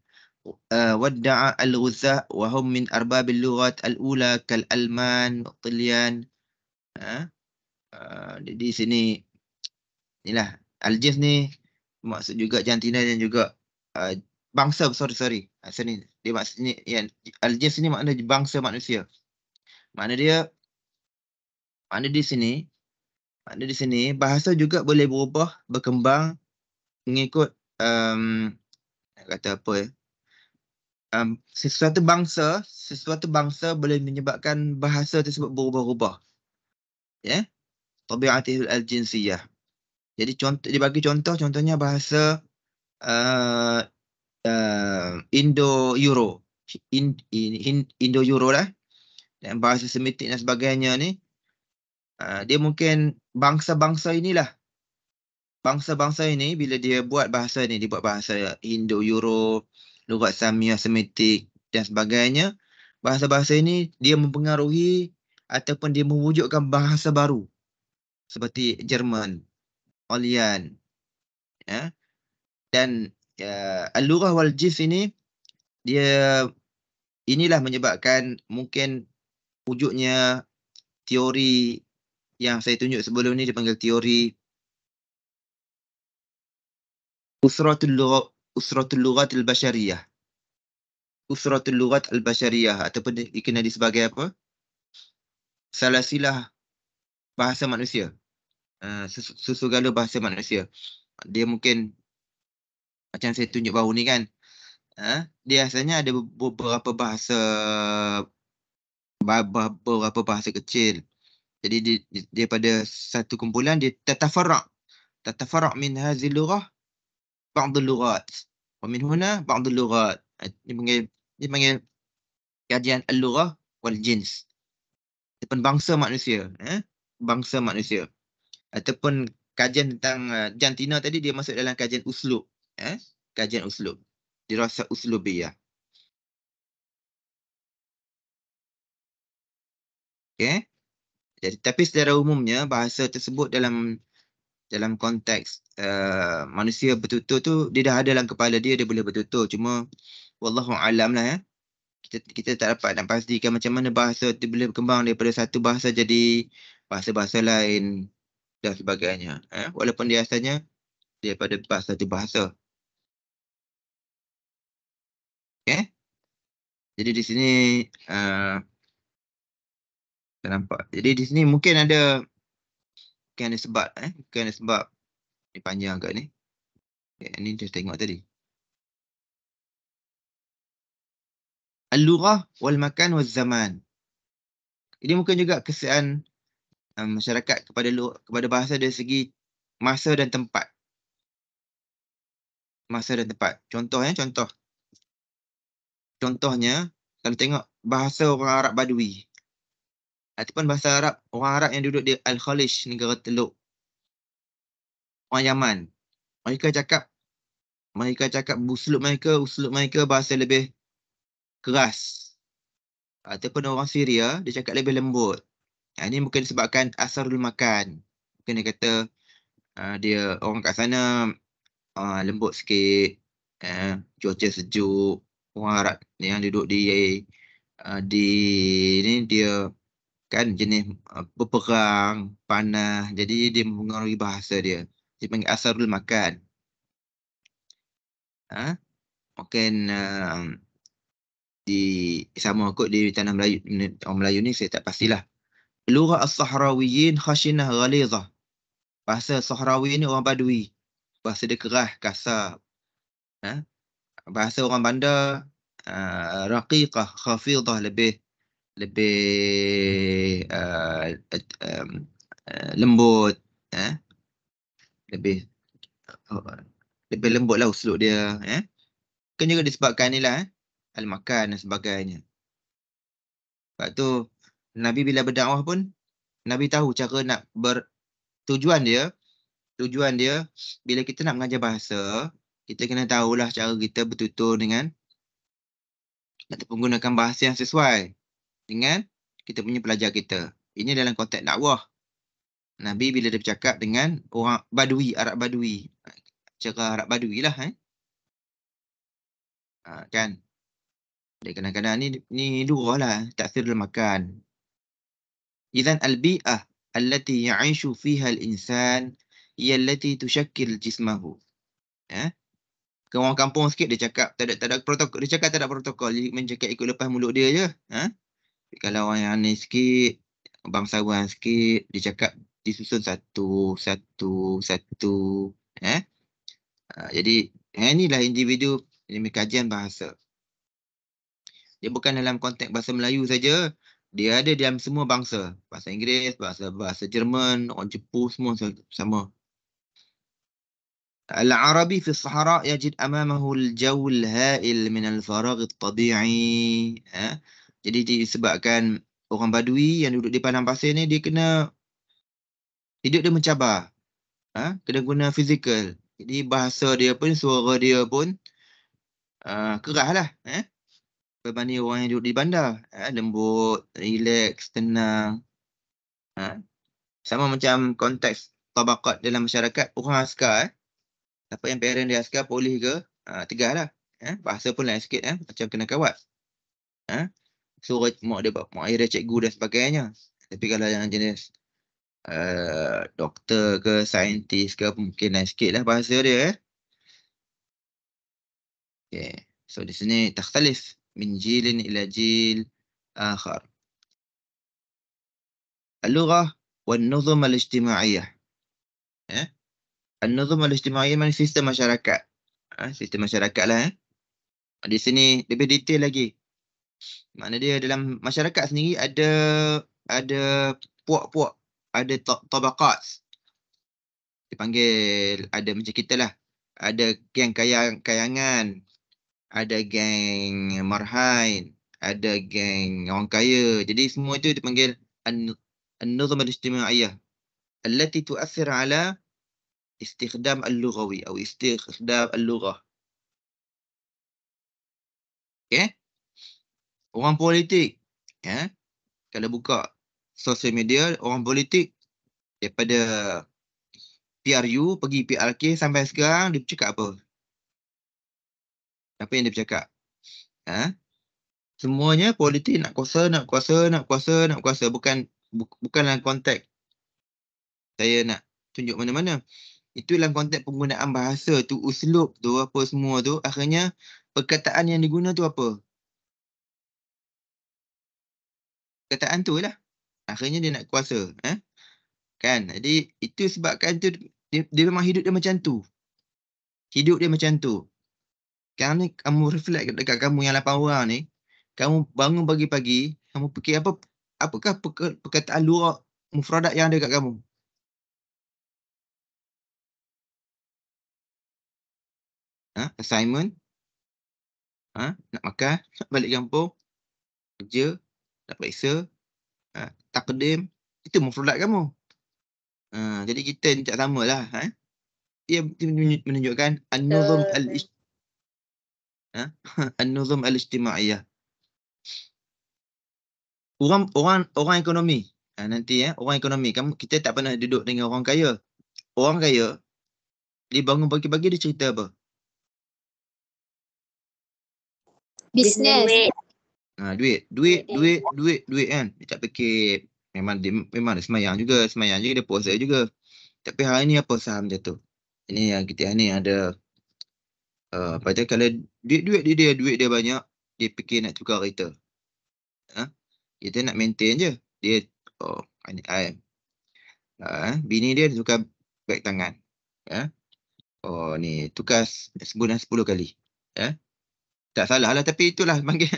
uh, wad-da'a al-ghuzah wa hum min arbab al-lughat al-ula kal-alman qilyan. Ha? Ya. Uh, di sini inilah al-jiz ni maksud juga jantina dan juga uh, bangsa sorry sorry. Asal ni dia maksudnya yang al-jins ni makna bangsa manusia. Makna dia makna di sini makna di sini bahasa juga boleh berubah berkembang mengikut um, kata apa ya? Um, sesuatu bangsa sesuatu bangsa boleh menyebabkan bahasa tersebut berubah-ubah. Ya. Yeah? Tabiatul al-jinsiyah. Jadi contoh dibagi contoh contohnya bahasa uh, Um, Indo Euro Indo Euro lah dan bahasa Semitik dan sebagainya ni uh, dia mungkin bangsa-bangsa inilah bangsa-bangsa ini bila dia buat bahasa ni dia buat bahasa Indo Euro lugat Samia Semitik dan sebagainya bahasa-bahasa ini dia mempengaruhi ataupun dia mewujudkan bahasa baru seperti Jerman, Olian ya. dan uh, al-lughah wal jis ini dia inilah menyebabkan mungkin wujudnya teori yang saya tunjuk sebelum ni dipanggil teori usratul lughah usratul lughat al-bashariyah usratul lughat al-bashariyah ataupun dikenali sebagai apa salasilah bahasa manusia uh, eh, susu galuh bahasa manusia dia mungkin macam saya tunjuk baru ni kan uh, dia asalnya ada beberapa bahasa beberapa bahasa kecil jadi di, di, daripada satu kumpulan dia tatafarraq tatafarraq min hadhihi lughah ba'd al wa min huna ba'd al-lughat dia panggil dia panggil kajian al-lughah wal jins ataupun bangsa manusia eh? bangsa manusia ataupun kajian tentang uh, eh, jantina tadi dia masuk dalam kajian uslub eh, kajian uslub. Dirasa uslubiyah. Okay. Jadi, tapi secara umumnya bahasa tersebut dalam dalam konteks uh, manusia bertutur tu dia dah ada dalam kepala dia dia boleh bertutur cuma wallahu alam lah ya. Kita kita tak dapat nak pastikan macam mana bahasa tu boleh berkembang daripada satu bahasa jadi bahasa-bahasa lain dan sebagainya. Eh? Walaupun dia asalnya daripada bahasa tu bahasa. Okay. Jadi di sini uh, saya nampak. Jadi di sini mungkin ada mungkin ada sebab eh mungkin ada sebab ni panjang agak ni. Okay, ini kita tengok tadi. Al-lughah wal makan wal zaman. Ini mungkin juga kesan um, masyarakat kepada kepada bahasa dari segi masa dan tempat. Masa dan tempat. Contoh ya, eh, contoh contohnya kalau tengok bahasa orang Arab Badui ataupun bahasa Arab orang Arab yang duduk di Al-Khalish negara Teluk orang Yaman mereka cakap mereka cakap uslub mereka uslub mereka bahasa lebih keras ataupun orang Syria dia cakap lebih lembut ha, ini mungkin disebabkan asarul makan mungkin dia kata uh, dia orang kat sana uh, lembut sikit uh, cuaca sejuk orang Arab yang duduk di uh, di ini dia kan jenis uh, berperang panah jadi dia mempengaruhi bahasa dia dia panggil asarul makan ha? mungkin uh, um, di sama kot di tanah Melayu orang Melayu ni saya tak pastilah lugah as-sahrawiyin khashinah ghalizah bahasa sahrawi ni orang badui bahasa dia keras kasar ha? bahasa orang bandar uh, raqiqah khafidah lebih lebih uh, um, uh, lembut eh? lebih lebih lembut lah usul dia eh? kan juga disebabkan ni lah eh? al-makan dan sebagainya sebab tu Nabi bila berdakwah pun Nabi tahu cara nak ber tujuan dia tujuan dia bila kita nak mengajar bahasa kita kena tahulah cara kita bertutur dengan ataupun menggunakan bahasa yang sesuai dengan kita punya pelajar kita. Ini dalam konteks dakwah. Nabi bila dia bercakap dengan orang badui, Arab badui. Cara Arab badui lah. Eh? Ha, kan? Dia kadang-kadang ni, ni lurah lah. Taksir dalam makan. Izan al-bi'ah allati ya'ishu fiha al-insan ialati tushakkil jismahu. Eh? ke orang kampung sikit dia cakap tak ada, tak ada protokol dia cakap tak ada protokol dia mencakap ikut lepas mulut dia je ha Tapi kalau orang yang aneh sikit bangsawan sikit dia cakap disusun satu satu satu eh ha, jadi ha, inilah individu ini kajian bahasa dia bukan dalam konteks bahasa Melayu saja dia ada dalam semua bangsa bahasa Inggeris bahasa bahasa Jerman orang Jepun semua sama Al Arabi العربي في الصحراء يجد أمامه الجو الهائل من الفراغ الطبيعي ها jadi disebabkan orang badui yang duduk di padang pasir ni dia kena hidup dia mencabar ha kena guna fizikal jadi bahasa dia pun suara dia pun uh, ha, kerahlah eh ha. berbanding orang yang duduk di bandar eh? lembut relax tenang ha? sama macam konteks tabakat dalam masyarakat orang askar eh? siapa yang parent dia askar polis ke ha, lah, eh bahasa pun lain sikit eh macam kena kawat eh ha, surat mak dia bab mak ayah cikgu dan sebagainya tapi kalau yang jenis uh, doktor ke saintis ke mungkin lain sikit lah bahasa dia eh okay. so di sini takhtalif min jilin ila jil akhar al-lughah wal-nuzum al-ijtima'iyah eh? An-Nazam Al-Ijtimaiyah mana sistem masyarakat. Ha, sistem masyarakat lah. Eh. Di sini lebih detail lagi. Mana dia dalam masyarakat sendiri ada ada puak-puak. Ada to- tabakat. Dipanggil ada macam kita lah. Ada geng kayang, kayangan. Ada geng marhain. Ada geng orang kaya. Jadi semua itu dipanggil an- An-Nazam Al-Ijtimaiyah. Allati tu'asir ala istighdam al-lughawi atau istighdam al-lughah. Okey. Orang politik, ya. Kalau buka sosial media orang politik daripada PRU pergi PRK sampai sekarang dia bercakap apa? Apa yang dia bercakap? Ha? Semuanya politik nak kuasa, nak kuasa, nak kuasa, nak kuasa. Bukan bu, bukanlah konteks saya nak tunjuk mana-mana. Itulah konteks penggunaan bahasa tu, uslub tu, apa semua tu. Akhirnya, perkataan yang diguna tu apa? Perkataan tu lah. Akhirnya dia nak kuasa. Eh? Kan? Jadi, itu sebabkan tu, dia, dia memang hidup dia macam tu. Hidup dia macam tu. Sekarang ni, kamu reflect dekat kamu yang 8 orang ni. Kamu bangun pagi-pagi, kamu fikir apa, apakah perkataan luar mufradat yang ada dekat kamu? ha, assignment. Ha, nak makan, nak balik kampung, kerja, nak periksa, ha, tak kedim. Itu memperolat kamu. Ha, jadi kita ni tak sama lah. Ha. Ia menunjukkan An-Nuzum uh. Al-Ish. Ha? <laughs> An-Nuzum Al-Ijtima'iyah. Orang, orang, orang ekonomi. Ha, nanti ya, orang ekonomi. Kamu, kita tak pernah duduk dengan orang kaya. Orang kaya, dia bangun pagi-pagi dia cerita apa? Business. Ha, duit. Duit, duit, duit, duit kan. Dia tak fikir. Memang dia, memang dia semayang juga. Semayang juga dia puasa juga. Tapi hari ni apa saham dia tu? Ini yang kita ni ada. Uh, pada kalau duit, duit dia, dia, duit dia banyak. Dia fikir nak tukar kereta. Ha? Kita nak maintain je. Dia, oh, I, I. Uh, ha, bini dia tukar back tangan. Ya? Oh ni tukar sebulan sepuluh kali. Ya? tak salah lah tapi itulah <laughs> panggil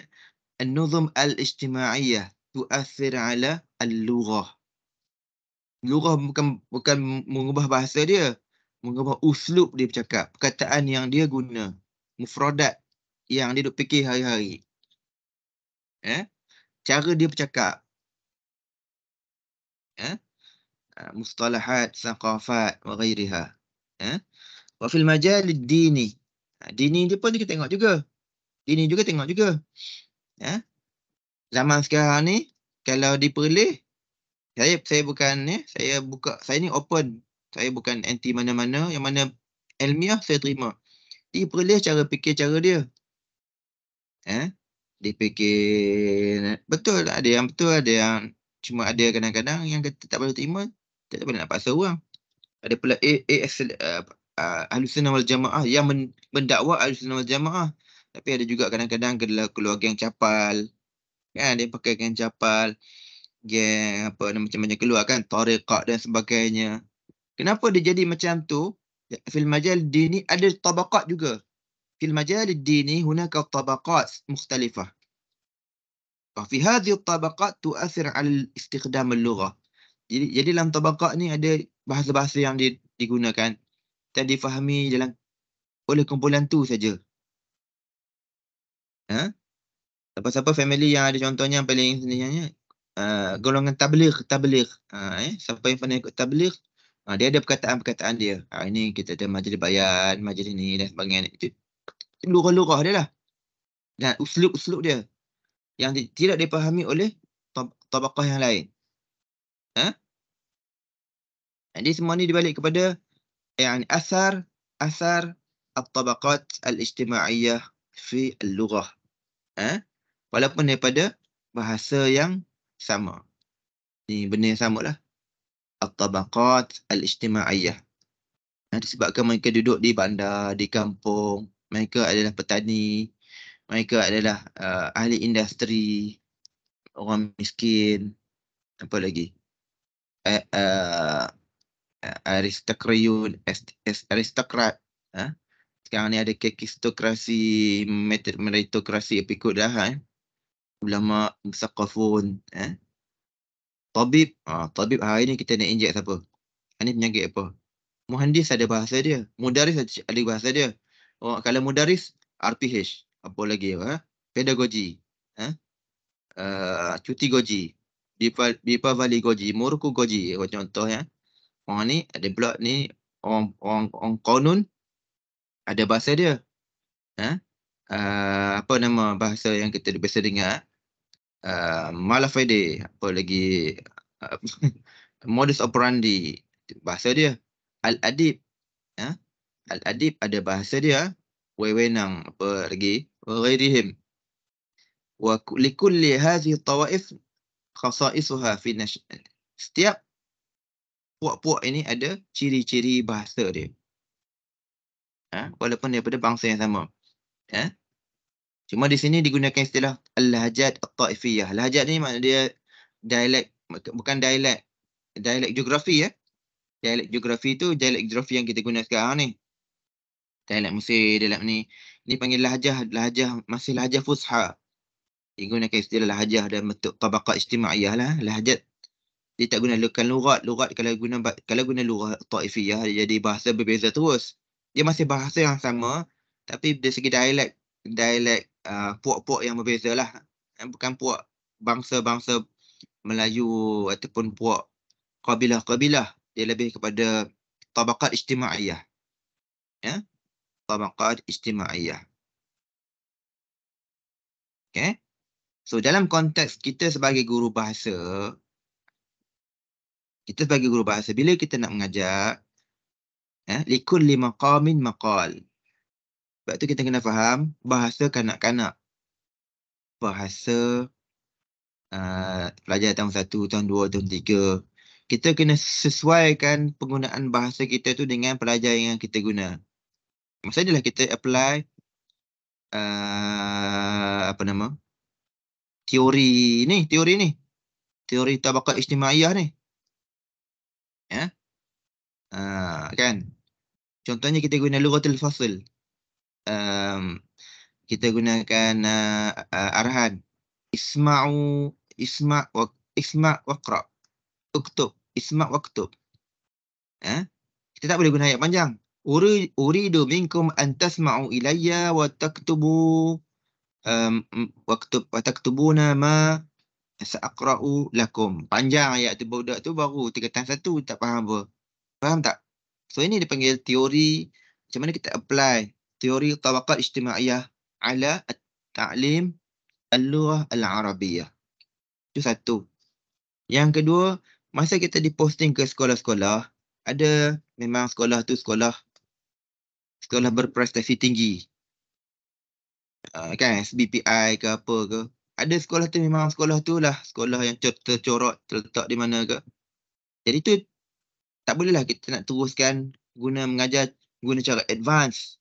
an-nuzum al-ijtima'iyah tu'athir ala al-lughah lughah bukan bukan mengubah bahasa dia mengubah uslub dia bercakap perkataan yang dia guna mufradat yang dia duk fikir hari-hari eh cara dia bercakap eh ah, mustalahat saqafat wa ghairiha eh wa fil majal dini ah, dini dia pun kita tengok juga ini juga tengok juga. Ya. Zaman sekarang ni kalau diperoleh saya saya bukan ya, saya buka saya ni open. Saya bukan anti mana-mana yang mana ilmiah saya terima. Diperoleh cara fikir cara dia. Ya. Dipikir betul ada yang betul ada yang cuma ada kadang-kadang yang kata tak boleh terima, tak, tak boleh nak paksa orang. Ada pula AS uh, uh, Ahlus Wal Jamaah yang mendakwa Ahlus Sunnah Wal Jamaah tapi ada juga kadang-kadang keluar geng capal. Kan dia pakai geng capal. Geng apa macam-macam keluar kan. Tariqah dan sebagainya. Kenapa dia jadi macam tu? Fil majal dini ada tabakat juga. Fil majal dini kau tabakat mukhtalifah. Fi hadhi tabakat tu'athir al istiqdam al-lughah. Jadi, jadi dalam tabakat ni ada bahasa-bahasa yang digunakan dan difahami jalan oleh kumpulan tu saja Ha? Siapa-siapa family yang ada contohnya yang paling sebenarnya uh, golongan tabligh, tabligh. Ha, eh? Siapa yang pernah ikut tabligh, ha, dia ada perkataan-perkataan dia. Ha, ini kita ada majlis bayan, majlis ni dan sebagainya. Lurah-lurah dia lah. Dan uslub-uslub dia. Yang di, tidak dipahami oleh tabakah yang lain. Ha? Jadi semua ni dibalik kepada yang asar, asar tabakat al-ijtima'iyah fi al-lughah eh, walaupun daripada bahasa yang sama. Ini benda yang sama lah. Al-Tabakat Al-Ijtima'iyah. Eh, disebabkan mereka duduk di bandar, di kampung, mereka adalah petani, mereka adalah uh, ahli industri, orang miskin, apa lagi? eh uh, aristokrat, aristokrat, eh? sekarang ni ada kekistokrasi, metod meritokrasi apa ikut dah eh. Ulama musaqafun eh. Tabib, ah, tabib hari ni kita nak injek siapa? Ini penyakit apa? Muhandis ada bahasa dia. Mudaris ada bahasa dia. Oh, kalau mudaris, RPH. Apa lagi? Ha? Pedagogi. Ha? Uh, cuti goji. vali goji. Muruku goji. Contoh ya. Orang ni, ada pula ni, orang, orang, orang konun, ada bahasa dia. Ha? Uh, apa nama bahasa yang kita biasa dengar? Uh, ah, Malafide, apa lagi? Ah, <laughs> modus operandi, bahasa dia. Al-Adib. Ha? Al-Adib ada bahasa dia. Wewenang, apa lagi? Wairihim. Wa likulli hazi tawaif khasaisuha fi nasyid. Setiap puak-puak ini ada ciri-ciri bahasa dia eh, walaupun daripada bangsa yang sama. Eh. Cuma di sini digunakan istilah al-lahjat al-ta'ifiyah. Lahjat ni maknanya dia dialek, bukan dialek, dialek geografi ya. Eh. Dialek geografi tu dialek geografi yang kita guna sekarang ni. Dialek Mesir, dialek ni. Ni panggil lahjah, lahjah, masih lahjah fusha. Digunakan istilah lahjah dan bentuk tabakat istimaiyah lah. Lahjat dia tak guna lukan lurat. Lurat kalau guna kalau guna lurat ta'ifiyah, dia jadi bahasa berbeza terus dia masih bahasa yang sama tapi dari segi dialek dialek uh, puak-puak uh, yang berbeza lah eh, bukan puak bangsa-bangsa Melayu ataupun puak kabilah-kabilah dia lebih kepada tabakat istimaiyah ya tabakat istimaiyah okey so dalam konteks kita sebagai guru bahasa kita sebagai guru bahasa bila kita nak mengajar Eh, likun lima qamin maqal. Sebab tu kita kena faham bahasa kanak-kanak. Bahasa uh, pelajar tahun satu, tahun dua, tahun tiga. Kita kena sesuaikan penggunaan bahasa kita tu dengan pelajar yang kita guna. Maksudnya lah kita apply uh, apa nama teori ni, teori ni. Teori tabakat istimaiyah ni. Ya. Yeah. Ha, kan? Contohnya kita guna lughatul fasl. Um, kita gunakan uh, uh, arahan isma'u isma' wa isma' waqra. Uktub, isma' waqtub. Ha? Eh? Kita tak boleh guna ayat panjang. Uri uridu minkum an tasma'u ilayya wa taktubu um, waqtub wa taktubuna ma saqra'u lakum. Panjang ayat tu budak tu baru tingkatan satu tak faham apa. Faham tak? So ini dipanggil teori macam mana kita apply teori tawakal ijtima'iyah ala ta'lim al-lughah al-arabiyah. Itu satu. Yang kedua, masa kita diposting ke sekolah-sekolah, ada memang sekolah tu sekolah sekolah berprestasi tinggi. Uh, kan SBPI ke apa ke. Ada sekolah tu memang sekolah tu lah. Sekolah yang tercorok terletak di mana ke. Jadi tu tak bolehlah kita nak teruskan guna mengajar guna cara advance.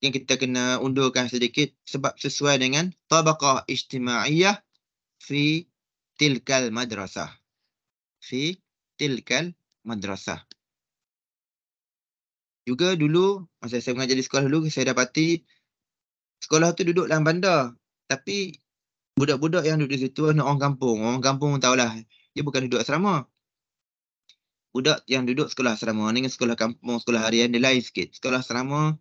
Yang kita kena undurkan sedikit sebab sesuai dengan tabaqah ijtima'iyah fi tilkal madrasah. Fi tilkal madrasah. Juga dulu masa saya mengajar di sekolah dulu saya dapati sekolah tu duduk dalam bandar. Tapi budak-budak yang duduk di situ orang kampung. Orang kampung tahulah dia bukan duduk asrama budak yang duduk sekolah asrama ni dengan sekolah kampung, sekolah harian dia lain sikit. Sekolah asrama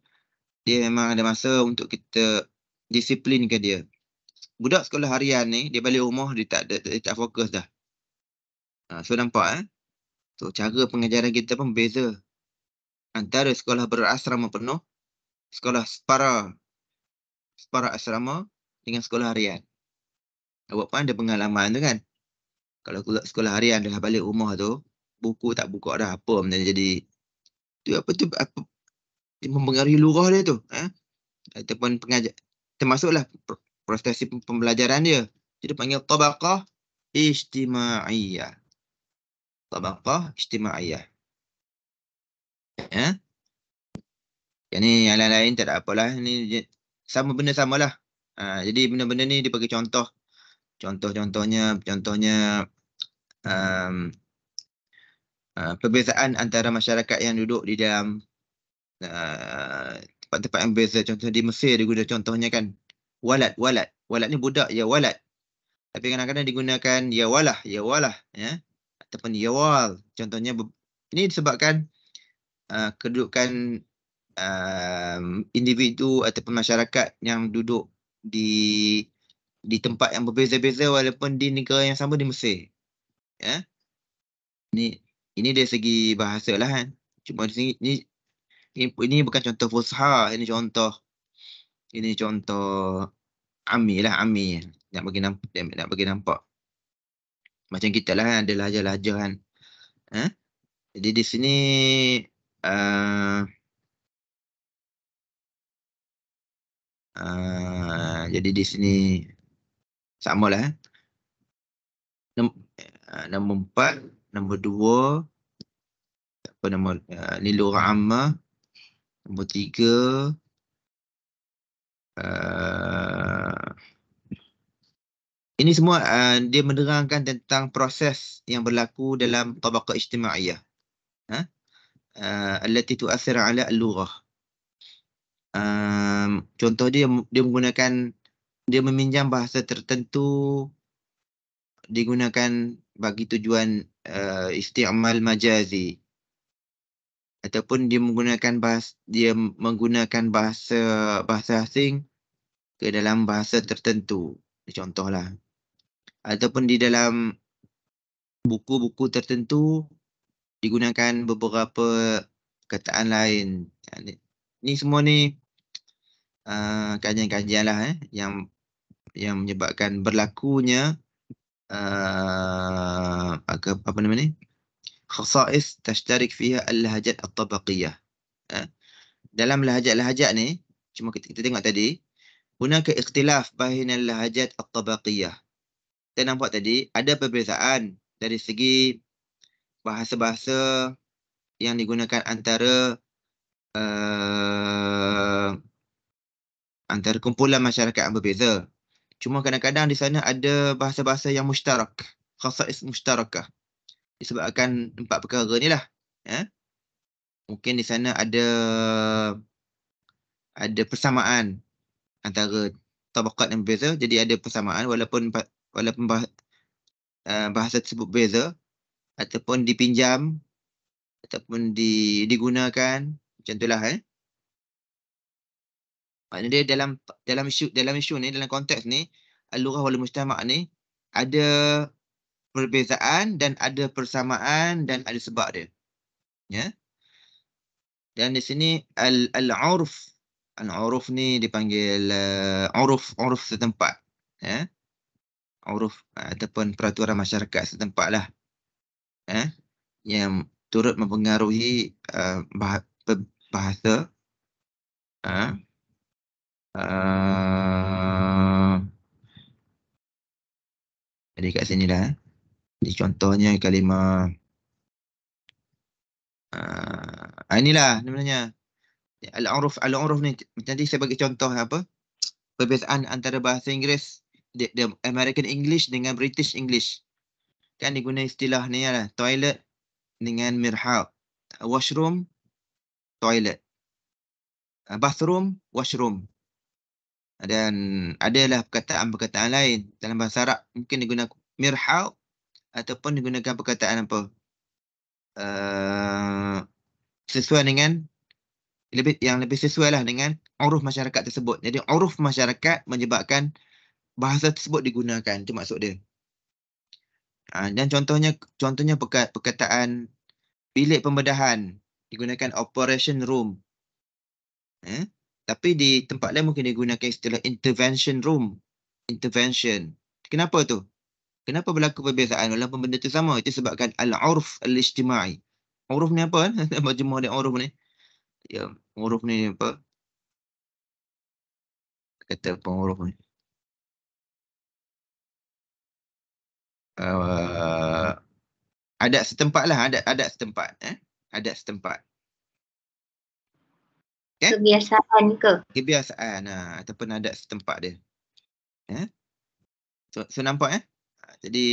dia memang ada masa untuk kita disiplin ke dia. Budak sekolah harian ni dia balik rumah dia tak dia, dia tak fokus dah. Ha, so nampak eh. So cara pengajaran kita pun beza. Antara sekolah berasrama penuh, sekolah separa separa asrama dengan sekolah harian. Awak pun ada pengalaman tu kan? Kalau sekolah harian dah balik rumah tu, buku tak buka dah apa macam jadi tu apa tu apa dia mempengaruhi lurah dia tu eh ataupun pengajar termasuklah prosesi pembelajaran dia Jadi panggil tabaqah ijtimaiyah tabaqah ijtimaiyah eh yang ni yang lain-lain tak ada apalah ni sama benda samalah ha, jadi benda-benda ni dia bagi contoh contoh contohnya contohnya um, Ha, perbezaan antara masyarakat yang duduk di dalam ha, tempat-tempat uh, yang berbeza. Contohnya di Mesir dia guna contohnya kan walat, walat. Walat ni budak, ya walat. Tapi kadang-kadang digunakan ya walah, ya walah. Ya? Ataupun ya wal. Contohnya ini disebabkan uh, kedudukan uh, individu ataupun masyarakat yang duduk di di tempat yang berbeza-beza walaupun di negara yang sama di Mesir. Ya? Ini ini dari segi bahasa lah kan. Cuma di sini, ini, ini, ini bukan contoh fusha. Ini contoh. Ini contoh ami lah ami. Nak bagi nampak. Nak bagi nampak. Macam kita lah kan. Ada lajar-lajar kan. Eh? Jadi di sini. Uh, uh, jadi di sini. Sama lah. Eh? Nombor empat. Nombor dua, apa nama, ni uh, lorah ammah. Nombor tiga, uh, ini semua uh, dia menerangkan tentang proses yang berlaku dalam tabaqah istimaiyah. Huh? Ha? Uh, titu tu'asir ala al-lurah. Um, contoh dia, dia menggunakan, dia meminjam bahasa tertentu digunakan bagi tujuan uh, eh, istiqmal majazi ataupun dia menggunakan bahasa dia menggunakan bahasa bahasa asing ke dalam bahasa tertentu contohlah ataupun di dalam buku-buku tertentu digunakan beberapa kataan lain ni semua ni eh, kajian-kajian lah eh, yang yang menyebabkan berlakunya آه apa nama namanya khasais tashtarik fiha al-lahajat at-tabaqiyah dalam lahajat-lahajat ni cuma kita, kita tengok tadi hunaka ikhtilaf bahina al-lahajat at-tabaqiyah kita nampak tadi ada perbezaan dari segi bahasa-bahasa yang digunakan antara uh, antara kumpulan masyarakat yang berbeza Cuma kadang-kadang di sana ada bahasa-bahasa yang mustarak. Khasais mustarakah. Disebabkan empat perkara ni lah. Eh? Mungkin di sana ada ada persamaan antara tabakat yang berbeza. Jadi ada persamaan walaupun walaupun eh, bahasa tersebut berbeza ataupun dipinjam ataupun di, digunakan. Macam lah. Eh? Maknanya dia dalam dalam isu dalam isu ni dalam konteks ni al-lughah wal mujtama' ni ada perbezaan dan ada persamaan dan ada sebab dia. Ya. Dan di sini al-urf -al al-urf ni dipanggil uruf uh, eh, uruf setempat. Ya. Uruf eh, ataupun peraturan masyarakat setempat lah, Ya. Yang turut mempengaruhi uh, bah bahasa uh, uh, ada kat sini lah, eh. Jadi contohnya kalimah uh, ah, inilah namanya al-uruf al-uruf ni saya bagi contoh lah, apa perbezaan antara bahasa Inggeris the, the American English dengan British English kan digunakan istilah ni lah toilet dengan mirhab washroom toilet ah, bathroom washroom dan adalah perkataan-perkataan lain dalam bahasa Arab mungkin digunakan mirhaw ataupun digunakan perkataan apa uh, sesuai dengan lebih yang lebih sesuai lah dengan uruf masyarakat tersebut. Jadi uruf masyarakat menyebabkan bahasa tersebut digunakan. Itu maksud dia. Ha, dan contohnya contohnya perkataan bilik pembedahan digunakan operation room. Eh? Tapi di tempat lain mungkin digunakan istilah intervention room. Intervention. Kenapa tu? Kenapa berlaku perbezaan walaupun benda tu sama? Itu sebabkan al-urf al-ijtimai. Urf ni apa? Eh? <laughs> Apa jemaah dia urf ni? Ya, urf ni apa? Kata apa urf ni? Uh, adat setempat lah. Adat, adat setempat. Eh? Adat setempat. Eh? Kebiasaan ke? Kebiasaan ha, ataupun adat setempat dia. Eh? So, so nampak eh? Jadi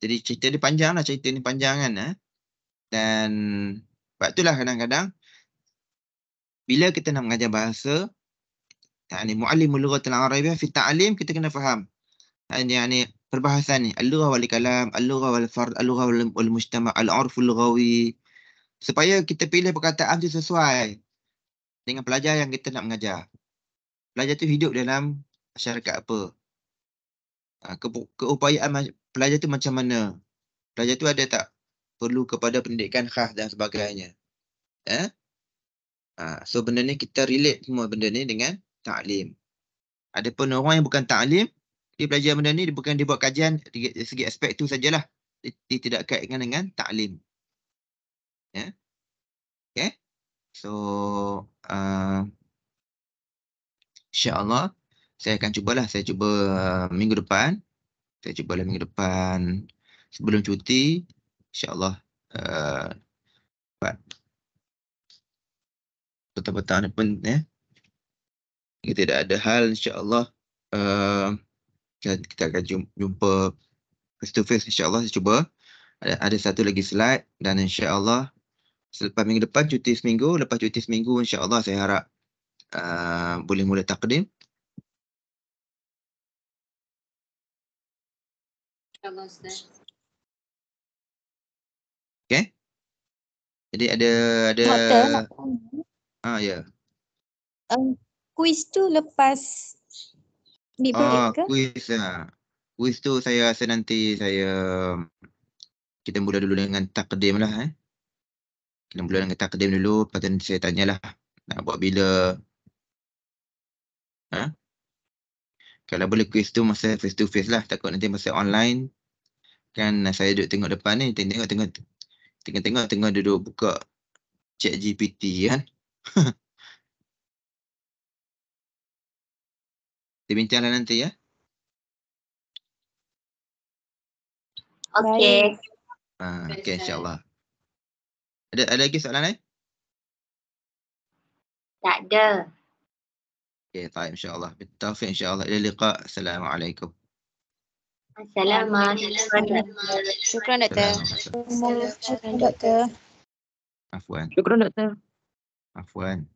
jadi cerita ni panjang lah. Cerita ni panjang kan. Eh? Dan sebab itulah kadang-kadang bila kita nak mengajar bahasa ta'ani mu'allimul lughatil arabiyah fi ta'lim kita kena faham. Ini ini perbahasan ni al-lughah wal kalam al-lughah wal fard al-lughah wal mujtama' al-urf lughawi supaya kita pilih perkataan tu sesuai dengan pelajar yang kita nak mengajar pelajar tu hidup dalam masyarakat apa ha, ke keupayaan pelajar tu macam mana pelajar tu ada tak perlu kepada pendidikan khas dan sebagainya eh so benda ni kita relate semua benda ni dengan taklim. ada pun orang yang bukan taklim dia belajar benda ni dia bukan dia buat kajian dari segi aspek tu sajalah dia, dia tidak kaitkan dengan taklim ya yeah. okey so a uh, insyaallah saya akan cubalah saya cuba uh, minggu depan saya cubalah minggu depan sebelum cuti insyaallah a uh, dapat petang-petang pun ya yeah. kita tidak ada hal insyaallah a uh, dan kita akan jumpa face to face insyaAllah saya cuba ada, ada satu lagi slide dan insyaAllah selepas minggu depan cuti seminggu lepas cuti seminggu insyaAllah saya harap uh, boleh mula takdim Okay. Jadi ada ada. Ah ya. Yeah. Um, quiz tu lepas Ah, oh, ke? Kuis lah. Kuis tu saya rasa nanti saya... Kita mula dulu dengan takdim lah eh. Kita mula dengan takdim dulu. Lepas tu saya tanyalah. Nak buat bila... Ha? Kalau boleh kuis tu masa face to face lah. Takut nanti masa online. Kan saya duduk tengok depan ni. Tengok-tengok. Tengok-tengok tengok duduk buka chat GPT kan. <laughs> dibincanglah nanti ya. Okey. Ha, okey insyaAllah. Ada ada lagi soalan lain? Tak ada. Okey, tak insyaAllah. Bintafiq insyaAllah. Ila liqa. Assalamualaikum. Assalamualaikum. Syukran doktor. Syukran doktor. Afwan. Syukran doktor. Afwan.